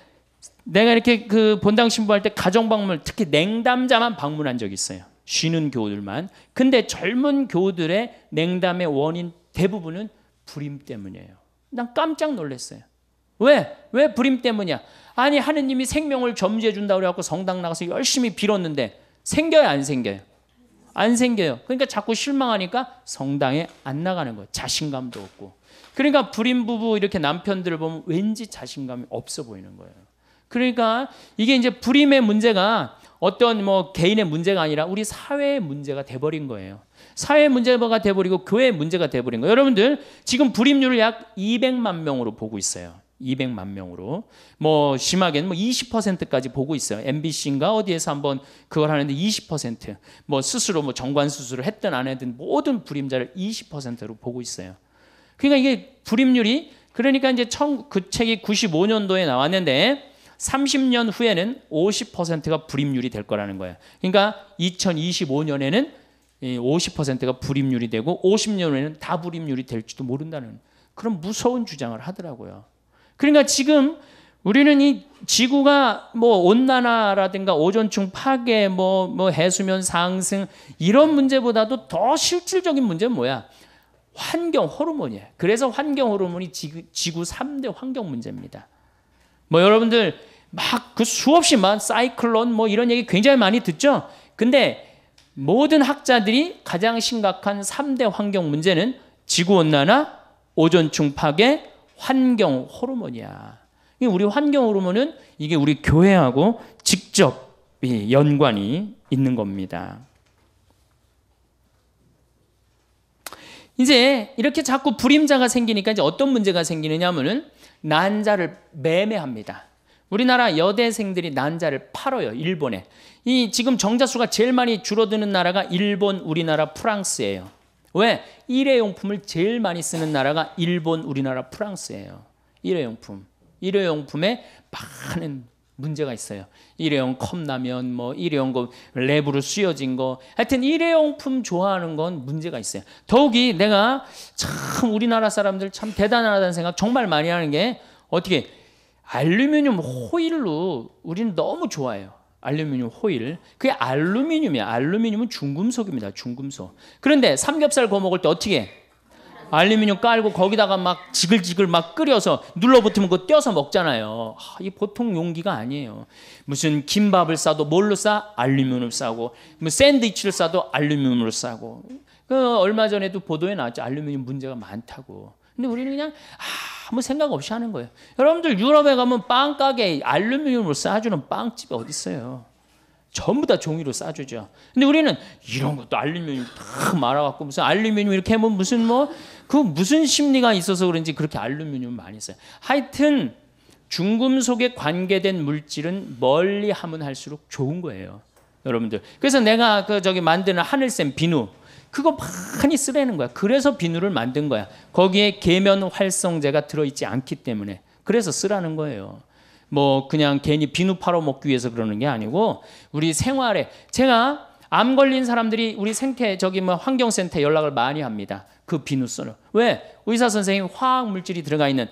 내가 이렇게 그 본당 신부할 때 가정 방문, 특히 냉담자만 방문한 적이 있어요. 쉬는 교우들만. 근데 젊은 교우들의 냉담의 원인 대부분은 불임 때문이에요. 난 깜짝 놀랐어요. 왜? 왜 불임 때문이야? 아니 하느님이 생명을 점지해 준다 그래갖고 성당 나가서 열심히 빌었는데 생겨요, 안 생겨요? 안 생겨요. 그러니까 자꾸 실망하니까 성당에 안 나가는 거예요. 자신감도 없고. 그러니까 불임 부부 이렇게 남편들을 보면 왠지 자신감이 없어 보이는 거예요. 그러니까 이게 이제 불임의 문제가 어떤 뭐 개인의 문제가 아니라 우리 사회의 문제가 돼버린 거예요. 사회 문제가 돼버리고 교회 문제가 돼버린 거예요. 여러분들 지금 불임률을 약 200만 명으로 보고 있어요. 200만 명으로 뭐 심하게는 뭐 20%까지 보고 있어요. MBC인가 어디에서 한번 그걸 하는데 20%뭐 스스로 뭐 정관 수술을 했든 안 했든 모든 불임자를 20%로 보고 있어요. 그러니까 이게 불임률이 그러니까 이제 그 책이 95년도에 나왔는데 30년 후에는 50%가 불임률이 될 거라는 거예요. 그러니까 2025년에는 50%가 불임률이 되고 50년 후에는 다 불임률이 될지도 모른다는 그런 무서운 주장을 하더라고요. 그러니까 지금 우리는 이 지구가 뭐 온난화라든가 오존층 파괴, 뭐, 뭐 해수면 상승 이런 문제보다도 더 실질적인 문제는 뭐야? 환경 호르몬이에요. 그래서 환경 호르몬이 지구, 지구 3대 환경 문제입니다. 뭐 여러분들 막 그 수없이 만 사이클론 뭐 이런 얘기 굉장히 많이 듣죠? 근데 모든 학자들이 가장 심각한 3대 환경 문제는 지구 온난화, 오존층 파괴, 환경 호르몬이야. 우리 환경 호르몬은 이게 우리 교회하고 직접 연관이 있는 겁니다. 이제 이렇게 자꾸 불임자가 생기니까 이제 어떤 문제가 생기느냐면은 난자를 매매합니다. 우리나라 여대생들이 난자를 팔어요. 일본에. 이 지금 정자수가 제일 많이 줄어드는 나라가 일본, 우리나라, 프랑스예요. 왜? 일회용품을 제일 많이 쓰는 나라가 일본, 우리나라, 프랑스예요. 일회용품. 일회용품에 많은 문제가 있어요. 일회용 컵라면, 뭐 일회용 거 랩으로 씌여진 거, 하여튼 일회용품 좋아하는 건 문제가 있어요. 더욱이 내가 참 우리나라 사람들 참 대단하다는 생각 정말 많이 하는 게 어떻게 알루미늄 호일로 우리는 너무 좋아해요. 알루미늄 호일. 그게 알루미늄이야. 알루미늄은 중금속입니다. 중금속. 그런데 삼겹살 구워 먹을 때 어떻게 해? 알루미늄 깔고 거기다가 막 지글지글 막 끓여서 눌러붙으면 그거 떼어서 먹잖아요. 아, 이 보통 용기가 아니에요. 무슨 김밥을 싸도 뭘로 싸? 알루미늄을 싸고 뭐 샌드위치를 싸도 알루미늄으로 싸고 그 얼마 전에도 보도에 나왔죠. 알루미늄 문제가 많다고. 근데 우리는 그냥 아무 생각 없이 하는 거예요. 여러분들 유럽에 가면 빵 가게 알루미늄으로 싸주는 빵집이 어디 있어요? 전부 다 종이로 싸주죠. 근데 우리는 이런 것도 알루미늄 다 말아갖고 무슨 알루미늄 이렇게 하면 무슨 뭐 그 무슨 심리가 있어서 그런지 그렇게 알루미늄 많이 써요. 하여튼 중금속에 관계된 물질은 멀리 하면 할수록 좋은 거예요. 여러분들. 그래서 내가 그 저기 만드는 하늘샘 비누 그거 많이 쓰라는 거야. 그래서 비누를 만든 거야. 거기에 계면 활성제가 들어있지 않기 때문에 그래서 쓰라는 거예요. 뭐 그냥 괜히 비누 팔아 먹기 위해서 그러는 게 아니고 우리 생활에 제가 암 걸린 사람들이 우리 생태 저기 뭐 환경센터 에 연락을 많이 합니다. 그 비누 써는왜 의사 선생님 화학 물질이 들어가 있는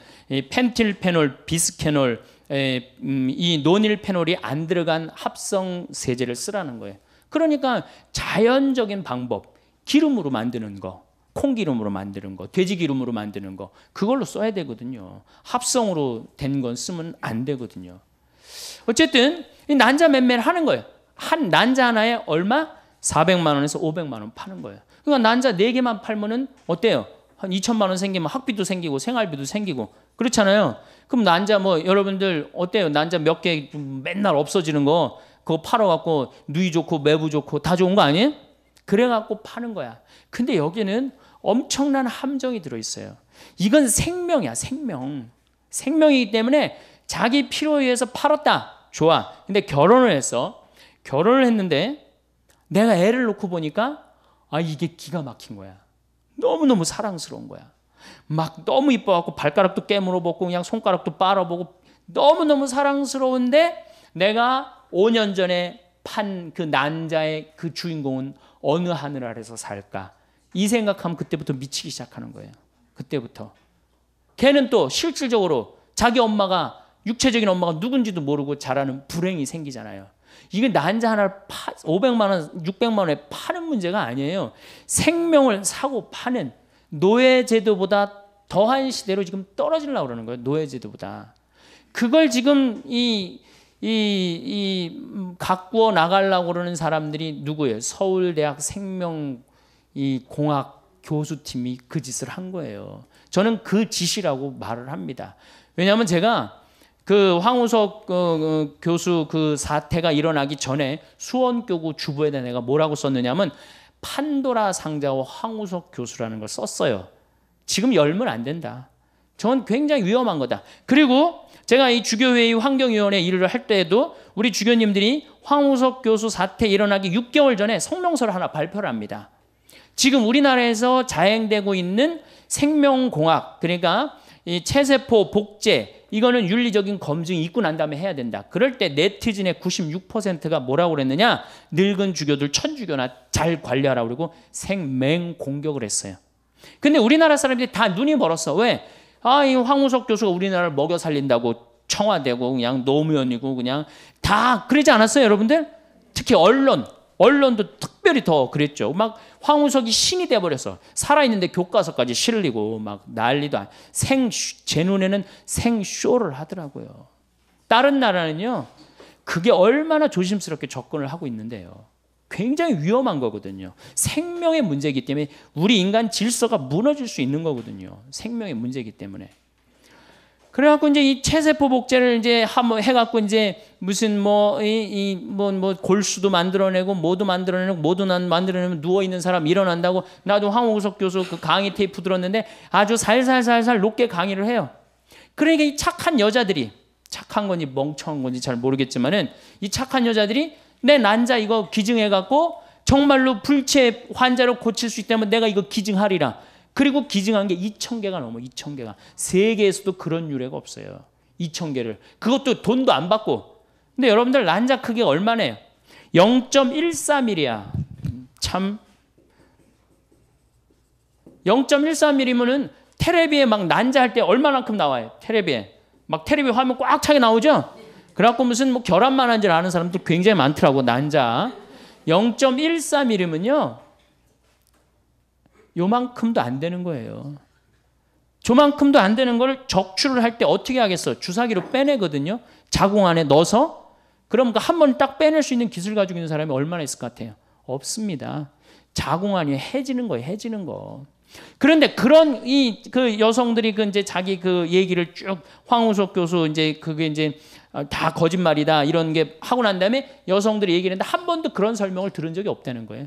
펜틸페놀, 비스케놀, 에, 음, 이논일페놀이안 들어간 합성 세제를 쓰라는 거예요. 그러니까 자연적인 방법 기름으로 만드는 거, 콩기름으로 만드는 거, 돼지기름으로 만드는 거 그걸로 써야 되거든요. 합성으로 된 건 쓰면 안 되거든요. 어쨌든 난자 매매를 하는 거예요. 한 난자 하나에 얼마? 400만 원에서 500만 원 파는 거예요. 그러니까 난자 4개만 팔면은 어때요? 한 2천만 원 생기면 학비도 생기고 생활비도 생기고 그렇잖아요. 그럼 난자 뭐 여러분들 어때요? 난자 몇 개 맨날 없어지는 거 그거 팔아갖고 누이 좋고 매부 좋고 다 좋은 거 아니에요? 그래갖고 파는 거야. 근데 여기는 엄청난 함정이 들어있어요. 이건 생명이야, 생명. 생명이기 때문에 자기 필요에 의해서 팔았다. 좋아. 근데 결혼을 했어. 결혼을 했는데 내가 애를 놓고 보니까 아, 이게 기가 막힌 거야. 너무너무 사랑스러운 거야. 막 너무 이뻐갖고 발가락도 깨물어 보고 그냥 손가락도 빨아보고 너무너무 사랑스러운데 내가 5년 전에 판 그 난자의 그 주인공은 어느 하늘 아래서 살까? 이 생각하면 그때부터 미치기 시작하는 거예요. 그때부터. 걔는 또 실질적으로 자기 엄마가 육체적인 엄마가 누군지도 모르고 자라는 불행이 생기잖아요. 이게 난자 하나를 파, 500만 원, 600만 원에 파는 문제가 아니에요. 생명을 사고 파는 노예 제도보다 더한 시대로 지금 떨어질라 그러는 거예요. 노예 제도보다. 그걸 지금 이 이, 이 음, 가꾸어 나가려고 그러는 사람들이 누구예요? 서울대학 생명 공학 교수팀이 그 짓을 한 거예요. 저는 그 짓이라고 말을 합니다. 왜냐하면 제가 그 황우석 어, 어, 교수 그 사태가 일어나기 전에 수원교구 주부에 대한 내가 뭐라고 썼느냐면 판도라 상자와 황우석 교수라는 걸 썼어요. 지금 열면 안 된다. 전 굉장히 위험한 거다. 그리고 제가 이 주교회의 환경위원회 일을 할 때에도 우리 주교님들이 황우석 교수 사태 일어나기 6개월 전에 성명서를 하나 발표를 합니다. 지금 우리나라에서 자행되고 있는 생명공학, 그러니까 이 체세포 복제, 이거는 윤리적인 검증이 있고 난 다음에 해야 된다. 그럴 때 네티즌의 96%가 뭐라고 그랬느냐? 늙은 주교들 천주교나 잘 관리하라고 그러고 생맹 공격을 했어요. 근데 우리나라 사람들이 다 눈이 멀었어. 왜? 아, 이 황우석 교수가 우리나라를 먹여 살린다고 청와대고 그냥 노무현이고 그냥 다 그러지 않았어요, 여러분들? 특히 언론, 언론도 특별히 더 그랬죠. 막 황우석이 신이 돼버려서 살아있는데 교과서까지 실리고 막 난리도 안. 생, 제 눈에는 생쇼를 하더라고요. 다른 나라는요, 그게 얼마나 조심스럽게 접근을 하고 있는데요. 굉장히 위험한 거거든요. 생명의 문제이기 때문에 우리 인간 질서가 무너질 수 있는 거거든요. 생명의 문제이기 때문에. 그래갖고 이제 이 체세포 복제를 이제 한번 해갖고 이제 무슨 뭐이 이뭐뭐 뭐 골수도 만들어내고 뭐도 만들어내고 뭐도 난 만들어내면 누워 있는 사람 일어난다고 나도 황호석 교수 그 강의 테이프 들었는데 아주 살살살살 높게 강의를 해요. 그러니까 이 착한 여자들이 착한 건지 멍청한 건지 잘 모르겠지만은 이 착한 여자들이 내 난자 이거 기증해갖고 정말로 불체 환자로 고칠 수 있다면 내가 이거 기증하리라. 그리고 기증한 게 2천 개가 넘어 2천 개가 세계에서도 그런 유례가 없어요. 2천 개를 그것도 돈도 안 받고. 근데 여러분들 난자 크기 얼마네요? 0.13mm야. 참 0.13mm면은 테레비에 막 난자 할 때 얼마만큼 나와요? 테레비에 막 테레비 화면 꽉 차게 나오죠? 그래갖고 무슨 뭐 결함만 한 줄 아는 사람들 굉장히 많더라고 난자. 0 1 3이름은요 요만큼도 안 되는 거예요. 조만큼도 안 되는 걸 적출을 할 때 어떻게 하겠어? 주사기로 빼내거든요. 자궁 안에 넣어서 그럼 그한번 딱 빼낼 수 있는 기술 가지고 있는 사람이 얼마나 있을 것 같아요? 없습니다. 자궁 안이 해지는 거예요. 해지는 거. 그런데 그런 이 그 여성들이 그 이제 자기 그 얘기를 쭉 황우석 교수 이제 그게 이제 아, 다 거짓말이다 이런 게 하고 난 다음에 여성들이 얘기를 했는데 한 번도 그런 설명을 들은 적이 없다는 거예요.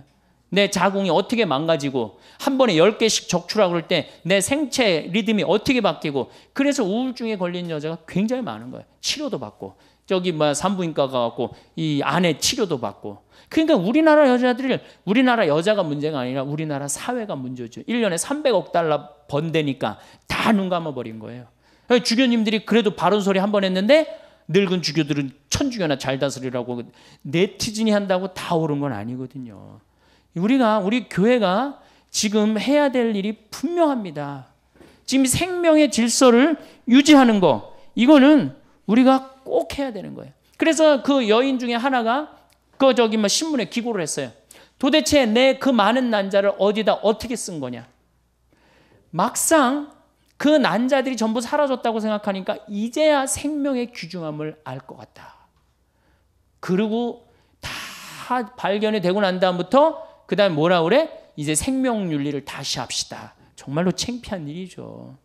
내 자궁이 어떻게 망가지고 한 번에 10개씩 적출하고 그럴 때 내 생체 리듬이 어떻게 바뀌고 그래서 우울증에 걸린 여자가 굉장히 많은 거예요. 치료도 받고 저기 뭐 산부인과 가갖고 이 안에 치료도 받고 그러니까 우리나라 여자들이 우리나라 여자가 문제가 아니라 우리나라 사회가 문제죠. 1년에 300억 달러 번대니까 다 눈 감아버린 거예요. 주교님들이 그래도 바른 소리 한 번 했는데 늙은 주교들은 천주교나 잘 다스리라고 네티즌이 한다고 다 옳은 건 아니거든요. 우리가 우리 교회가 지금 해야 될 일이 분명합니다. 지금 생명의 질서를 유지하는 거 이거는 우리가 꼭 해야 되는 거예요. 그래서 그 여인 중에 하나가 그 저기 뭐 신문에 기고를 했어요. 도대체 내 그 많은 난자를 어디다 어떻게 쓴 거냐? 막상 그 난자들이 전부 사라졌다고 생각하니까 이제야 생명의 귀중함을 알 것 같다. 그리고 다 발견이 되고 난 다음부터 그 다음에 뭐라 그래? 이제 생명윤리를 다시 합시다. 정말로 창피한 일이죠.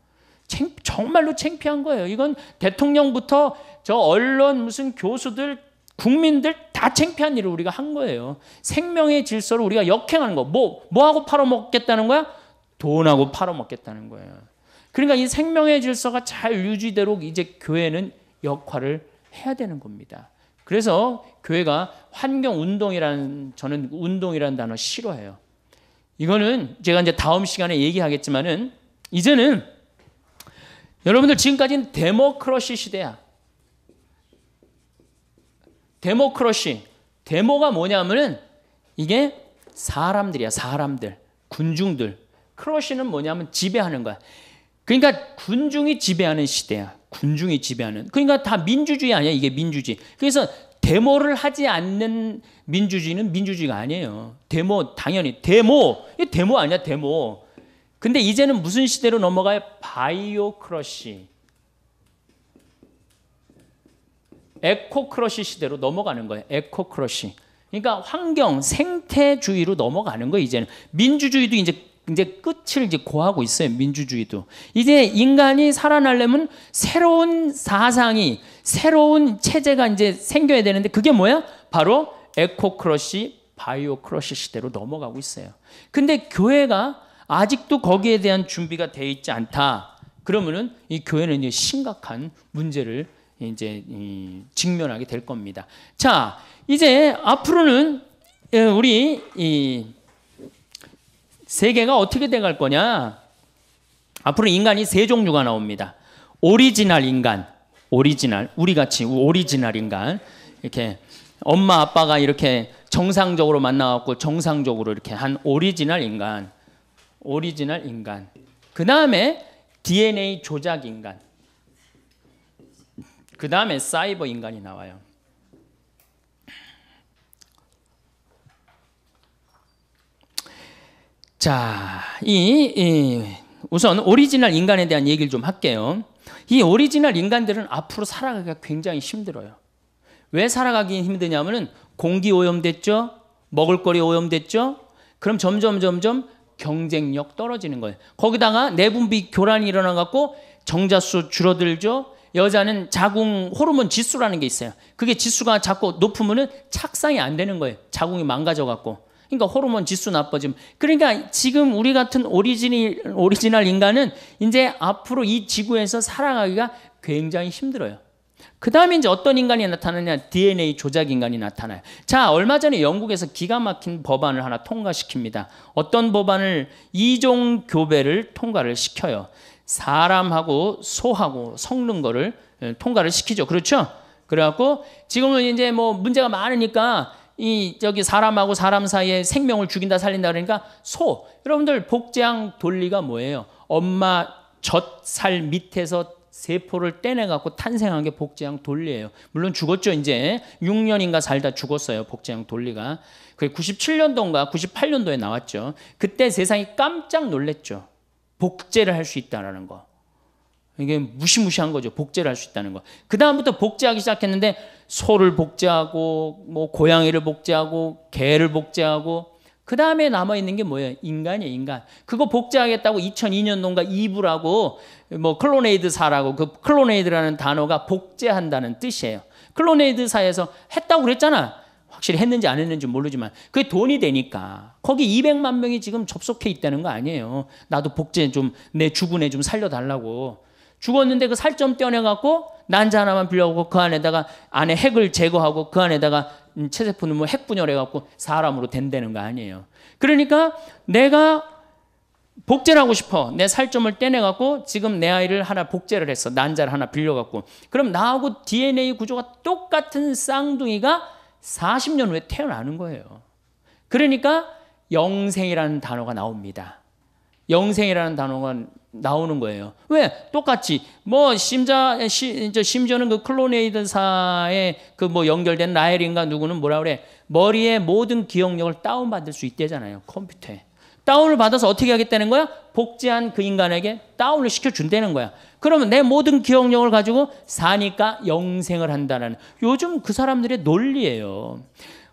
챙, 정말로 창피한 거예요. 이건 대통령부터 저 언론 무슨 교수들 국민들 다 창피한 일을 우리가 한 거예요. 생명의 질서를 우리가 역행하는 거. 뭐 뭐하고 팔아먹겠다는 거야? 돈하고 팔아먹겠다는 거예요. 그러니까 이 생명의 질서가 잘 유지되도록 이제 교회는 역할을 해야 되는 겁니다. 그래서 교회가 환경 운동이라는 저는 운동이라는 단어 싫어해요. 이거는 제가 이제 다음 시간에 얘기하겠지만은 이제는 여러분들 지금까지는 데모크러시 시대야. 데모크러시. 데모가 뭐냐면은 이게 사람들이야, 사람들. 군중들. 크러시는 뭐냐면 지배하는 거야. 그러니까 군중이 지배하는 시대야. 군중이 지배하는. 그러니까 다 민주주의 아니야. 이게 민주주의. 그래서 데모를 하지 않는 민주주의는 민주주의가 아니에요. 데모 당연히 데모. 이 데모 아니야, 데모. 근데 이제는 무슨 시대로 넘어가요? 바이오 크러쉬. 에코 크러쉬 시대로 넘어가는 거예요. 에코 크러쉬. 그러니까 환경 생태주의로 넘어가는 거예요 이제는 민주주의도 이제 이제 끝을 이제 고하고 있어요. 민주주의도. 이제 인간이 살아나려면 새로운 사상이 새로운 체제가 이제 생겨야 되는데 그게 뭐야? 바로 에코 크러쉬, 바이오 크러쉬 시대로 넘어가고 있어요. 근데 교회가 아직도 거기에 대한 준비가 돼 있지 않다. 그러면은 이 교회는 이제 심각한 문제를 이제 직면하게 될 겁니다. 자, 이제 앞으로는 예, 우리 이 세계가 어떻게 돼갈 거냐? 앞으로 인간이 세 종류가 나옵니다. 오리지널 인간, 오리지널, 우리 같이 오리지널 인간. 이렇게 엄마 아빠가 이렇게 정상적으로 만나갖고 정상적으로 이렇게 한 오리지널 인간, 오리지널 인간. 그 다음에 DNA 조작 인간. 그 다음에 사이버 인간이 나와요. 자, 이, 이 우선 오리지널 인간에 대한 얘기를 좀 할게요. 이 오리지널 인간들은 앞으로 살아가기가 굉장히 힘들어요. 왜 살아가기 힘드냐면은 공기 오염됐죠? 먹을거리 오염됐죠? 그럼 점점 점점 경쟁력 떨어지는 거예요. 거기다가 내분비 교란이 일어나 갖고 정자수 줄어들죠. 여자는 자궁 호르몬 지수라는 게 있어요. 그게 지수가 자꾸 높으면은 착상이 안 되는 거예요. 자궁이 망가져 갖고. 그러니까 호르몬 지수 나빠짐. 그러니까 지금 우리 같은 오리지니, 오리지널 인간은 이제 앞으로 이 지구에서 살아가기가 굉장히 힘들어요. 그 다음에 이제 어떤 인간이 나타나냐? DNA 조작 인간이 나타나요. 자, 얼마 전에 영국에서 기가 막힌 법안을 하나 통과시킵니다. 어떤 법안을 이종 교배를 통과를 시켜요. 사람하고 소하고 섞는 거를 예, 통과를 시키죠. 그렇죠? 그래갖고 지금은 이제 뭐 문제가 많으니까 이 저기 사람하고 사람 사이에 생명을 죽인다 살린다 그러니까 소. 여러분들 복제양 돌리가 뭐예요? 엄마 젖살 밑에서 세포를 떼내 갖고 탄생한 게 복제양 돌리예요. 물론 죽었죠, 이제. 6년인가 살다 죽었어요, 복제양 돌리가. 그게 97년도인가 98년도에 나왔죠. 그때 세상이 깜짝 놀랬죠. 복제를 할 수 있다라는 거. 이게 무시무시한 거죠. 복제를 할 수 있다는 거. 그다음부터 복제하기 시작했는데 소를 복제하고 뭐 고양이를 복제하고 개를 복제하고 그 다음에 남아 있는 게 뭐예요? 인간이에요, 인간. 그거 복제하겠다고 2002년 도인가 이브라고 뭐 클로네이드사라고 그 클로네이드라는 단어가 복제한다는 뜻이에요. 클로네이드사에서 했다고 그랬잖아. 확실히 했는지 안 했는지 모르지만 그게 돈이 되니까 거기 200만 명이 지금 접속해 있다는 거 아니에요. 나도 복제 좀 내 주군에 좀 살려달라고. 죽었는데 그 살점 떼어내갖고 난자 하나만 빌려오고 그 안에다가 안에 핵을 제거하고 그 안에다가 음, 체세포 는뭐 핵분열해갖고 사람으로 된다는 거 아니에요. 그러니까 내가 복제를 하고 싶어. 내 살점을 떼내갖고 지금 내 아이를 하나 복제를 했어. 난자를 하나 빌려갖고. 그럼 나하고 DNA 구조가 똑같은 쌍둥이가 40년 후에 태어나는 거예요. 그러니까 영생이라는 단어가 나옵니다. 영생이라는 단어가 나오는 거예요. 왜? 똑같이 뭐 심자 시, 심지어는 그 클로네이드사의 그뭐 연결된 라헬인가 누구는 뭐라 그래? 머리의 모든 기억력을 다운 받을 수 있대잖아요. 컴퓨터에. 다운을 받아서 어떻게 하겠다는 거야? 복제한 그 인간에게 다운을 시켜준다는 거야. 그러면 내 모든 기억력을 가지고 사니까 영생을 한다는 요즘 그 사람들의 논리예요.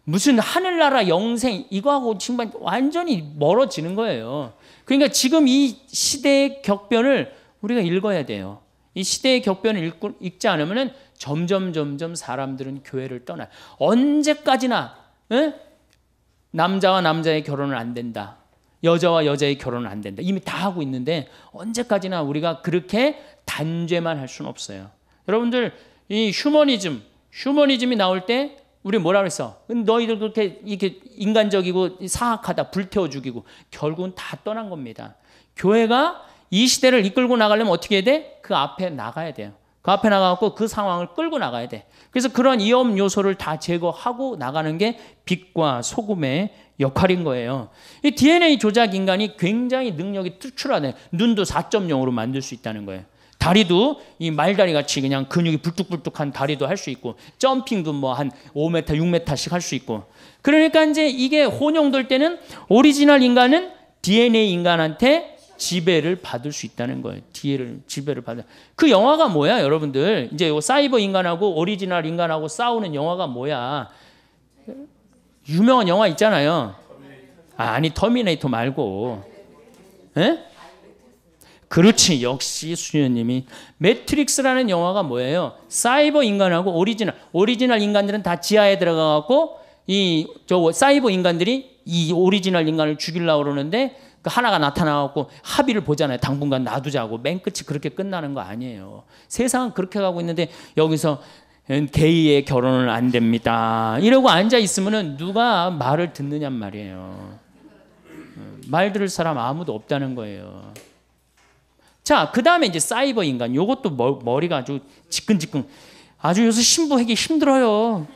무슨 하늘나라 영생 이거하고 정말 완전히 멀어지는 거예요. 그러니까 지금 이 시대의 격변을 우리가 읽어야 돼요. 이 시대의 격변을 읽고, 읽지 않으면 점점 점점 사람들은 교회를 떠나. 언제까지나 에? 남자와 남자의 결혼은 안 된다. 여자와 여자의 결혼은 안 된다. 이미 다 하고 있는데 언제까지나 우리가 그렇게 단죄만 할 수는 없어요. 여러분들 이 휴머니즘, 휴머니즘이 나올 때 우리 뭐라 그랬어? 너희들도 렇게 이렇게 인간적이고 사악하다, 불태워 죽이고 결국은 다 떠난 겁니다. 교회가 이 시대를 이끌고 나가려면 어떻게 해야 돼? 그 앞에 나가야 돼요. 그 앞에 나가고 그 상황을 끌고 나가야 돼. 그래서 그런 위험 요소를 다 제거하고 나가는 게 빛과 소금의 역할인 거예요. 이 DNA 조작 인간이 굉장히 능력이 특출하네. 눈도 4.0으로 만들 수 있다는 거예요. 다리도 이 말다리 같이 그냥 근육이 불뚝불뚝한 다리도 할 수 있고 점핑도 뭐 한 5m, 6m씩 할 수 있고 그러니까 이제 이게 혼용될 때는 오리지널 인간은 DNA 인간한테 지배를 받을 수 있다는 거예요. 뒤에를 지배를 받아. 그 영화가 뭐야, 여러분들? 이제 요 사이버 인간하고 오리지널 인간하고 싸우는 영화가 뭐야? 유명한 영화 있잖아요. 아, 니 터미네이터 말고. 에? 예? 그렇지. 역시 수녀님이 매트릭스라는 영화가 뭐예요? 사이버 인간하고 오리지널. 오리지널 인간들은 다 지하에 들어가 갖고 이 저 사이버 인간들이 이 오리지널 인간을 죽이려고 그러는데 그 하나가 나타나갖고 합의를 보잖아요. 당분간 놔두자고. 맨 끝이 그렇게 끝나는 거 아니에요. 세상은 그렇게 가고 있는데 여기서 음, 게이의 결혼은 안 됩니다. 이러고 앉아 있으면은 누가 말을 듣느냔 말이에요. 음, 말 들을 사람 아무도 없다는 거예요. 자, 그 다음에 이제 사이버 인간. 요것도 머, 리가 아주 지끈지끈. 아주 요새 신부하기 힘들어요.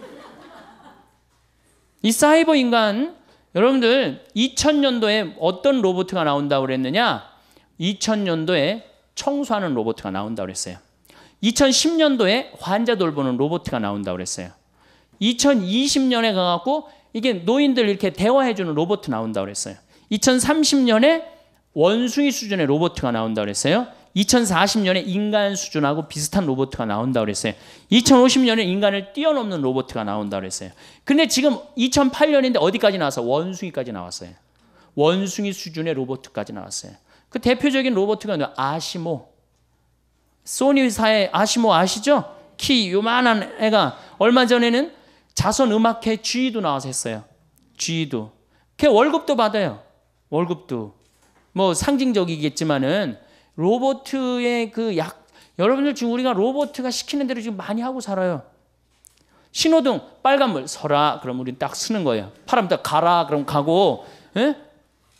이 사이버 인간, 여러분들 2000년도에 어떤 로보트가 나온다고 그랬느냐? 2000년도에 청소하는 로보트가 나온다고 그랬어요. 2010년도에 환자 돌보는 로보트가 나온다고 그랬어요. 2020년에 가갖고 이게 노인들 이렇게 대화해주는 로보트 나온다고 그랬어요. 2030년에 원숭이 수준의 로버트가 나온다 그랬어요. 2040년에 인간 수준하고 비슷한 로버트가 나온다 그랬어요. 2050년에 인간을 뛰어넘는 로버트가 나온다 그랬어요. 근데 지금 2008년인데 어디까지 나왔어? 원숭이까지 나왔어요. 원숭이 수준의 로버트까지 나왔어요. 그 대표적인 로버트가 아시모. 소니사의 아시모 아시죠? 키 요만한 애가 얼마 전에는 자선 음악회 G도 나와서 했어요. G도. 걔 월급도 받아요. 월급도. 뭐 상징적이겠지만은 로버트의 그약 여러분들 지금 우리가 로버트가 시키는 대로 지금 많이 하고 살아요. 신호등 빨간불 서라 그럼 우린 딱 쓰는 거예요. 파란불 가라 그럼 가고 예?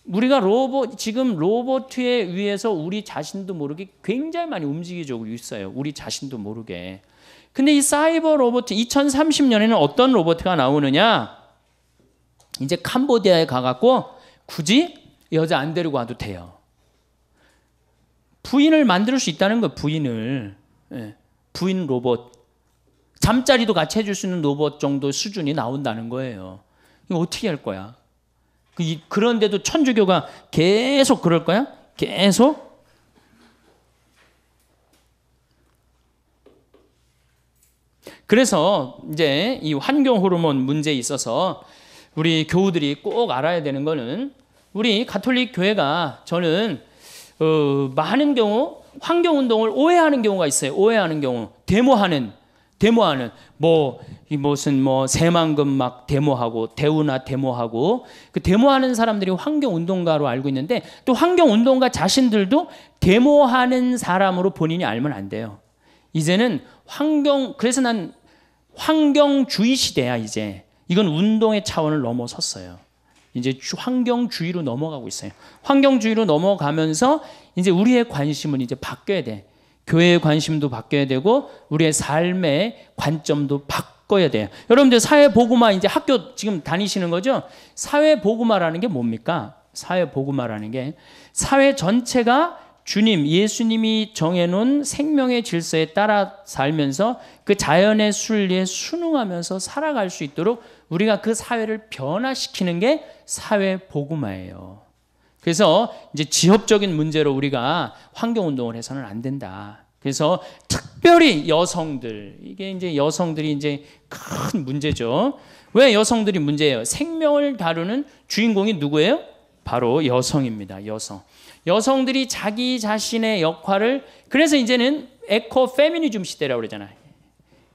우리가 로봇 지금 로버트에 의해서 우리 자신도 모르게 굉장히 많이 움직이고 있어요. 우리 자신도 모르게. 근데 이 사이버 로버트 2030년에는 어떤 로버트가 나오느냐? 이제 캄보디아에 가갖고 굳이 여자 안 데리고 와도 돼요. 부인을 만들 수 있다는 거 부인을 예. 부인 로봇 잠자리도 같이 해줄 수 있는 로봇 정도 수준이 나온다는 거예요. 이거 어떻게 할 거야? 그 그런데도 천주교가 계속 그럴 거야? 계속? 그래서 이제 이 환경 호르몬 문제에 있어서 우리 교우들이 꼭 알아야 되는 거는 우리 가톨릭 교회가 저는 어, 많은 경우 환경 운동을 오해하는 경우가 있어요. 오해하는 경우 데모하는 데모하는 뭐 무슨 뭐 새만금 막 데모하고 대우나 데모하고 그 데모하는 사람들이 환경 운동가로 알고 있는데 또 환경 운동가 자신들도 데모하는 사람으로 본인이 알면 안 돼요. 이제는 환경 그래서 난 환경주의 시대야 이제 이건 운동의 차원을 넘어섰어요. 이제 환경주의로 넘어가고 있어요. 환경주의로 넘어가면서 이제 우리의 관심은 이제 바뀌어야 돼. 교회의 관심도 바뀌어야 되고 우리의 삶의 관점도 바꿔야 돼요. 여러분들 사회 보고마 이제 학교 지금 다니시는 거죠? 사회 보고마라는 게 뭡니까? 사회 보고마라는 게 사회 전체가 주님 예수님이 정해놓은 생명의 질서에 따라 살면서 그 자연의 순리에 순응하면서 살아갈 수 있도록 우리가 그 사회를 변화시키는 게 사회 복음화예요. 그래서 이제 지역적인 문제로 우리가 환경 운동을 해서는 안 된다. 그래서 특별히 여성들 이게 이제 여성들이 이제 큰 문제죠. 왜 여성들이 문제예요? 생명을 다루는 주인공이 누구예요? 바로 여성입니다. 여성. 여성들이 자기 자신의 역할을 그래서 이제는 에코 페미니즘 시대라고 그러잖아요.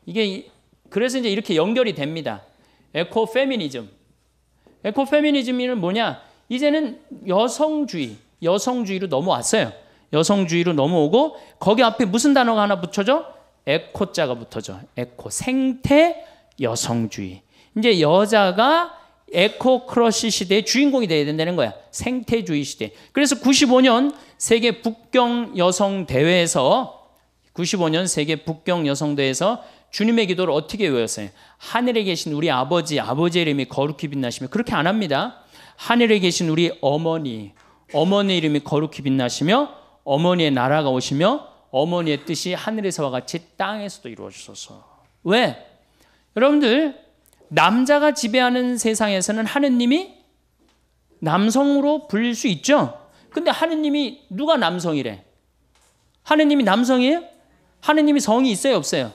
이게 그래서 이제 이렇게 연결이 됩니다. 에코페미니즘. 에코페미니즘은 이 뭐냐? 이제는 여성주의, 여성주의로 넘어왔어요. 여성주의로 넘어오고 거기 앞에 무슨 단어가 하나 붙여져? 에코자가 붙어져. 에코 생태 여성주의. 이제 여자가 에코 크러시 시대의 주인공이 돼야 된다는 거야. 생태주의 시대. 그래서 95년 세계 북경 여성 대회에서 95년 세계 북경 여성 대회에서 주님의 기도를 어떻게 외웠어요? 하늘에 계신 우리 아버지, 아버지의 이름이 거룩히 빛나시며 그렇게 안 합니다. 하늘에 계신 우리 어머니, 어머니 이름이 거룩히 빛나시며 어머니의 나라가 오시며 어머니의 뜻이 하늘에서와 같이 땅에서도 이루어지소서. 왜? 여러분들 남자가 지배하는 세상에서는 하느님이 남성으로 불릴 수 있죠. 근데 하느님이 누가 남성이래? 하느님이 남성이에요? 하느님이 성이 있어요, 없어요?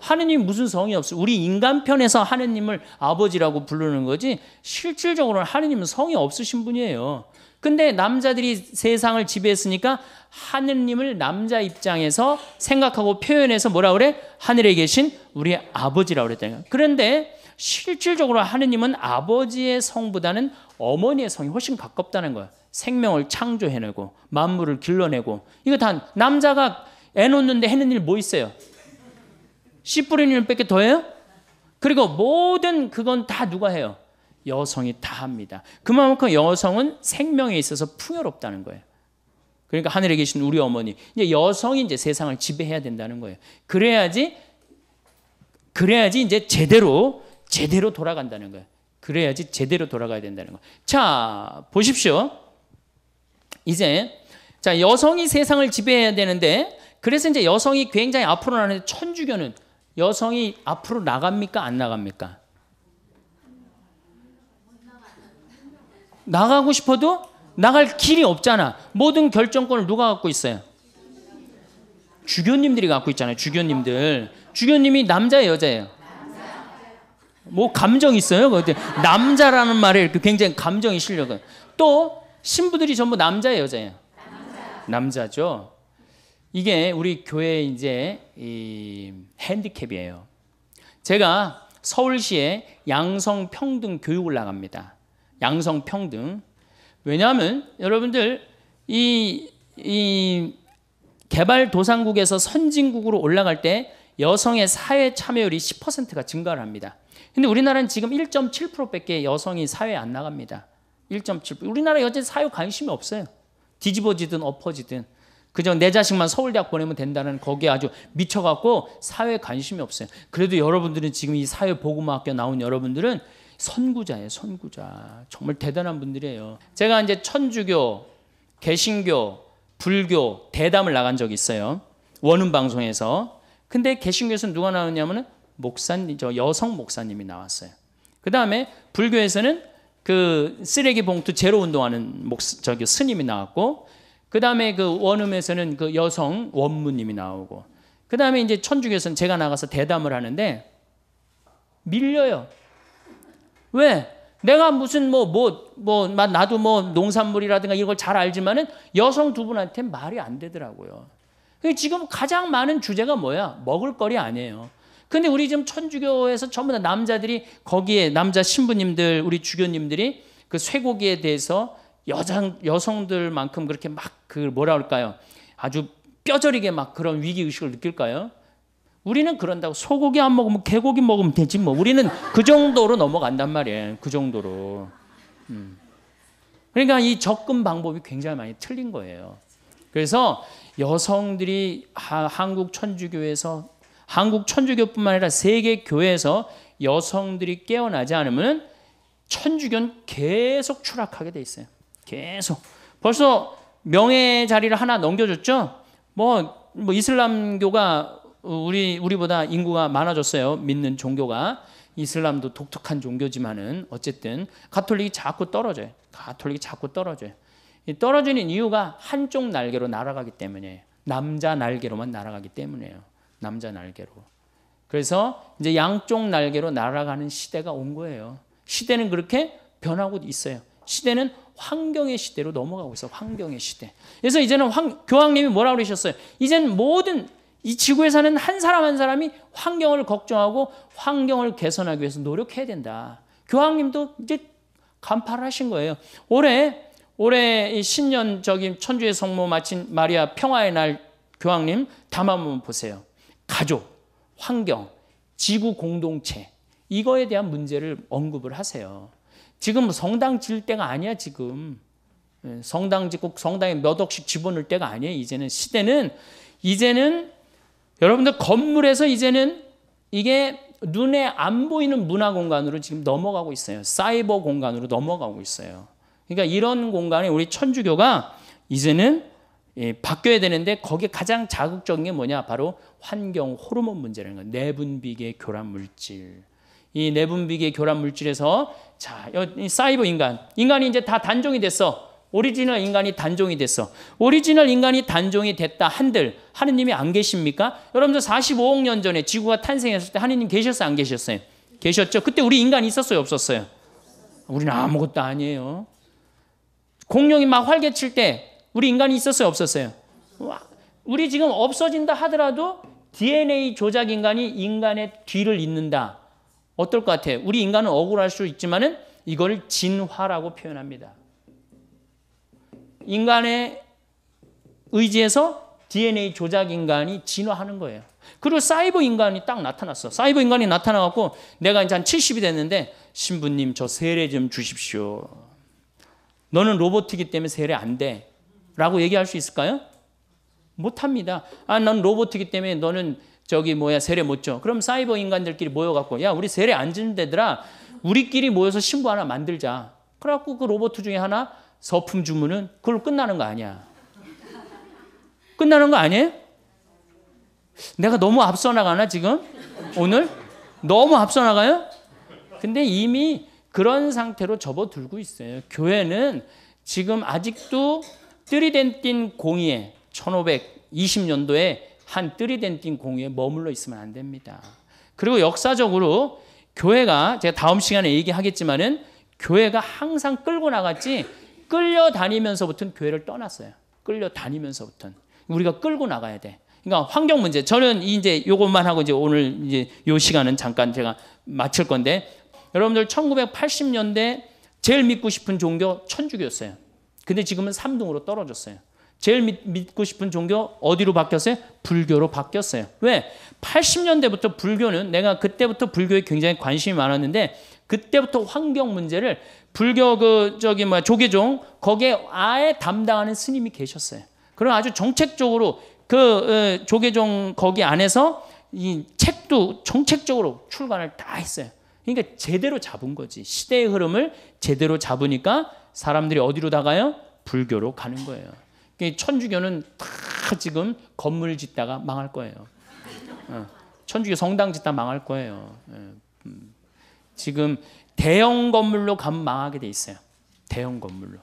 하느님 무슨 성이 없어. 우리 인간편에서 하느님을 아버지라고 부르는 거지 실질적으로는 하느님은 성이 없으신 분이에요. 근데 남자들이 세상을 지배했으니까 하느님을 남자 입장에서 생각하고 표현해서 뭐라 그래? 하늘에 계신 우리 아버지라고 그랬다니까. 그런데 실질적으로 하느님은 아버지의 성보다는 어머니의 성이 훨씬 가깝다는 거야. 생명을 창조해내고 만물을 길러내고 이거 다 남자가 애 놓는데 해는 일 뭐 있어요? 씨 뿌리는 몇개 더해요? 그리고 모든 그건 다 누가 해요? 여성이 다 합니다. 그만큼 여성은 생명에 있어서 풍요롭다는 거예요. 그러니까 하늘에 계신 우리 어머니, 이제 여성이 이제 세상을 지배해야 된다는 거예요. 그래야지, 그래야지 이제 제대로, 제대로 돌아간다는 거예요. 그래야지 제대로 돌아가야 된다는 거예요. 자, 보십시오. 이제, 자, 여성이 세상을 지배해야 되는데, 그래서 이제 여성이 굉장히 앞으로 나는 데 천주교는 여성이 앞으로 나갑니까? 안 나갑니까? 나가고 싶어도 나갈 길이 없잖아. 모든 결정권을 누가 갖고 있어요? 주교님들이 갖고 있잖아요. 주교님들. 주교님이 남자예요, 여자예요? 뭐 감정 있어요? 그때 뭐 남자라는 말에 이렇게 굉장히 감정이 실려가. 또 신부들이 전부 남자예요, 여자예요? 남자죠. 이게 우리 교회 이제 핸디캡이에요. 제가 서울시에 양성평등 교육을 나갑니다. 양성평등. 왜냐하면 여러분들 이, 이 개발도상국에서 선진국으로 올라갈 때 여성의 사회 참여율이 10%가 증가를 합니다. 근데 우리나라는 지금 1.7%밖에 여성이 사회에 안 나갑니다. 1.7%. 우리나라 여전히 사회 관심이 없어요. 뒤집어지든 엎어지든. 그저 내 자식만 서울대학 보내면 된다는 거기에 아주 미쳐갖고 사회에 관심이 없어요. 그래도 여러분들은 지금 이 사회보고마학교 나온 여러분들은 선구자예요, 선구자. 정말 대단한 분들이에요. 제가 이제 천주교, 개신교, 불교 대담을 나간 적이 있어요. 원음 방송에서. 근데 개신교에서는 누가 나왔냐면은 목사님, 저 여성 목사님이 나왔어요. 그 다음에 불교에서는 그 쓰레기 봉투 제로 운동하는 목 저기 스님이 나왔고 그다음에 그 원음에서는 그 여성 원무님이 나오고 그다음에 이제 천주교에서는 제가 나가서 대담을 하는데 밀려요. 왜? 내가 무슨 뭐 뭐뭐 뭐, 뭐, 나도 뭐 농산물이라든가 이걸 잘 알지만은 여성 두 분한테 말이 안 되더라고요. 지금 가장 많은 주제가 뭐야? 먹을거리 아니에요. 근데 우리 지금 천주교에서 전부 다 남자들이 거기에 남자 신부님들 우리 주교님들이 그 쇠고기에 대해서 여장 여성들만큼 그렇게 막 그 뭐라 할까요? 아주 뼈저리게 막 그런 위기 의식을 느낄까요? 우리는 그런다고 소고기 안 먹으면 개고기 먹으면 되지 뭐. 우리는 그 정도로 넘어간단 말이에요. 그 정도로. 음. 그러니까 이 접근 방법이 굉장히 많이 틀린 거예요. 그래서 여성들이 하, 한국 천주교에서 한국 천주교뿐만 아니라 세계 교회에서 여성들이 깨어나지 않으면 천주교는 계속 추락하게 돼 있어요. 계속. 벌써 명예 자리를 하나 넘겨줬죠? 뭐, 뭐 이슬람교가 우리, 우리보다 인구가 많아졌어요. 믿는 종교가. 이슬람도 독특한 종교지만은 어쨌든 가톨릭이 자꾸 떨어져요. 가톨릭이 자꾸 떨어져요. 떨어지는 이유가 한쪽 날개로 날아가기 때문에 남자 날개로만 날아가기 때문에요. 남자 날개로. 그래서 이제 양쪽 날개로 날아가는 시대가 온 거예요. 시대는 그렇게 변하고 있어요. 시대는 환경의 시대로 넘어가고 있어. 환경의 시대. 그래서 이제는 황, 교황님이 뭐라고 그러셨어요? 이젠 모든 이 지구에 사는 한 사람 한 사람이 환경을 걱정하고 환경을 개선하기 위해서 노력해야 된다. 교황님도 이제 간파를 하신 거예요. 올해 올해 이 신년적인 천주의 성모 마친 마리아 평화의 날 교황님 담 한번 보세요. 가족, 환경, 지구 공동체 이거에 대한 문제를 언급을 하세요. 지금 성당 질 때가 아니야 지금. 예, 성당 짓고 성당에 몇 억씩 집어넣을 때가 아니에 이제는 시대는 이제는 여러분들 건물에서 이제는 이게 눈에 안 보이는 문화 공간으로 지금 넘어가고 있어요. 사이버 공간으로 넘어가고 있어요. 그러니까 이런 공간에 우리 천주교가 이제는 예, 바뀌어야 되는데 거기에 가장 자극적인 게 뭐냐? 바로 환경 호르몬 문제라는 거예요. 내분비계 교란 물질. 이 내분비계 교란 물질에서 자, 이 사이버 인간. 인간이 이제 다 단종이 됐어. 오리지널 인간이 단종이 됐어. 오리지널 인간이 단종이 됐다 한들 하느님이 안 계십니까? 여러분들 45억 년 전에 지구가 탄생했을 때 하느님 계셨어요? 안 계셨어요? 계셨죠? 그때 우리 인간이 있었어요? 없었어요? 우리는 아무것도 아니에요. 공룡이 막 활개칠 때 우리 인간이 있었어요? 없었어요? 우리 지금 없어진다 하더라도 DNA 조작 인간이 인간의 뒤를 잇는다. 어떨 것 같아요? 우리 인간은 억울할 수 있지만은 이걸 진화라고 표현합니다. 인간의 의지에서 DNA 조작 인간이 진화하는 거예요. 그리고 사이버 인간이 딱 나타났어. 사이버 인간이 나타나갖고 내가 이제 한 70이 됐는데 신부님 저 세례 좀 주십시오. 너는 로봇이기 때문에 세례 안 돼. 라고 얘기할 수 있을까요? 못합니다. 아, 난 로봇이기 때문에 너는 저기 뭐야 세례 못 줘. 그럼 사이버 인간들끼리 모여갖고 야 우리 세례 안 주는 데들 우리끼리 모여서 신부 하나 만들자. 그래갖고 그 로봇 중에 하나 서품 주문은 그걸 끝나는 거 아니야. 끝나는 거 아니에요? 내가 너무 앞서 나가나 지금? 오늘? 너무 앞서 나가요? 근데 이미 그런 상태로 접어들고 있어요. 교회는 지금 아직도 뜨리덴틴 공의에 1520년도에 한 뜰이 된띵 공유에 머물러 있으면 안 됩니다. 그리고 역사적으로 교회가 제가 다음 시간에 얘기하겠지만은 교회가 항상 끌고 나갔지 끌려다니면서부터는 교회를 떠났어요. 끌려다니면서부터는 우리가 끌고 나가야 돼. 그러니까 환경 문제. 저는 이제 이것만 하고 이제 오늘 이제 요 시간은 잠깐 제가 마칠 건데 여러분들 1980년대 제일 믿고 싶은 종교 천주교였어요. 근데 지금은 삼동으로 떨어졌어요. 제일 믿, 고 싶은 종교 어디로 바뀌었어요? 불교로 바뀌었어요. 왜? 80년대부터 불교는 내가 그때부터 불교에 굉장히 관심이 많았는데 그때부터 환경 문제를 불교 그 저기 뭐 조계종 거기에 아예 담당하는 스님이 계셨어요. 그럼 아주 정책적으로 그 조계종 거기 안에서 이 책도 정책적으로 출간을 다 했어요. 그러니까 제대로 잡은 거지. 시대의 흐름을 제대로 잡으니까 사람들이 어디로 나가요? 불교로 가는 거예요. 그 천주교는 다 지금 건물 짓다가 망할 거예요. 어, 천주교 성당 짓다 망할 거예요. 예, 음. 지금 대형 건물로 가면 망하게 돼 있어요. 대형 건물로.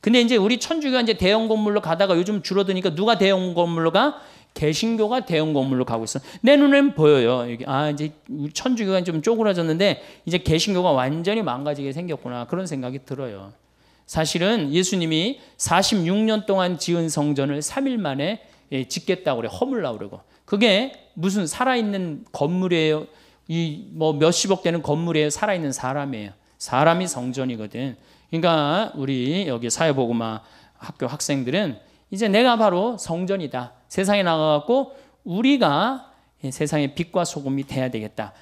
근데 이제 우리 천주교 이제 대형 건물로 가다가 요즘 줄어드니까 누가 대형 건물로 가? 개신교가 대형 건물로 가고 있어. 내 눈엔 보여요. 아 이제 천주교가 좀 쪼그라졌는데 이제 개신교가 완전히 망가지게 생겼구나 그런 생각이 들어요. 사실은 예수님이 46년 동안 지은 성전을 3일 만에 예, 짓겠다고 그래 허물라 그러고 그게 무슨 살아있는 건물이에요 이 뭐 몇십억 되는 건물이에요 살아있는 사람이에요 사람이 성전이거든 그러니까 우리 여기 사회보고마 학교 학생들은 이제 내가 바로 성전이다 세상에 나가갖고 우리가 예, 세상의 빛과 소금이 돼야 되겠다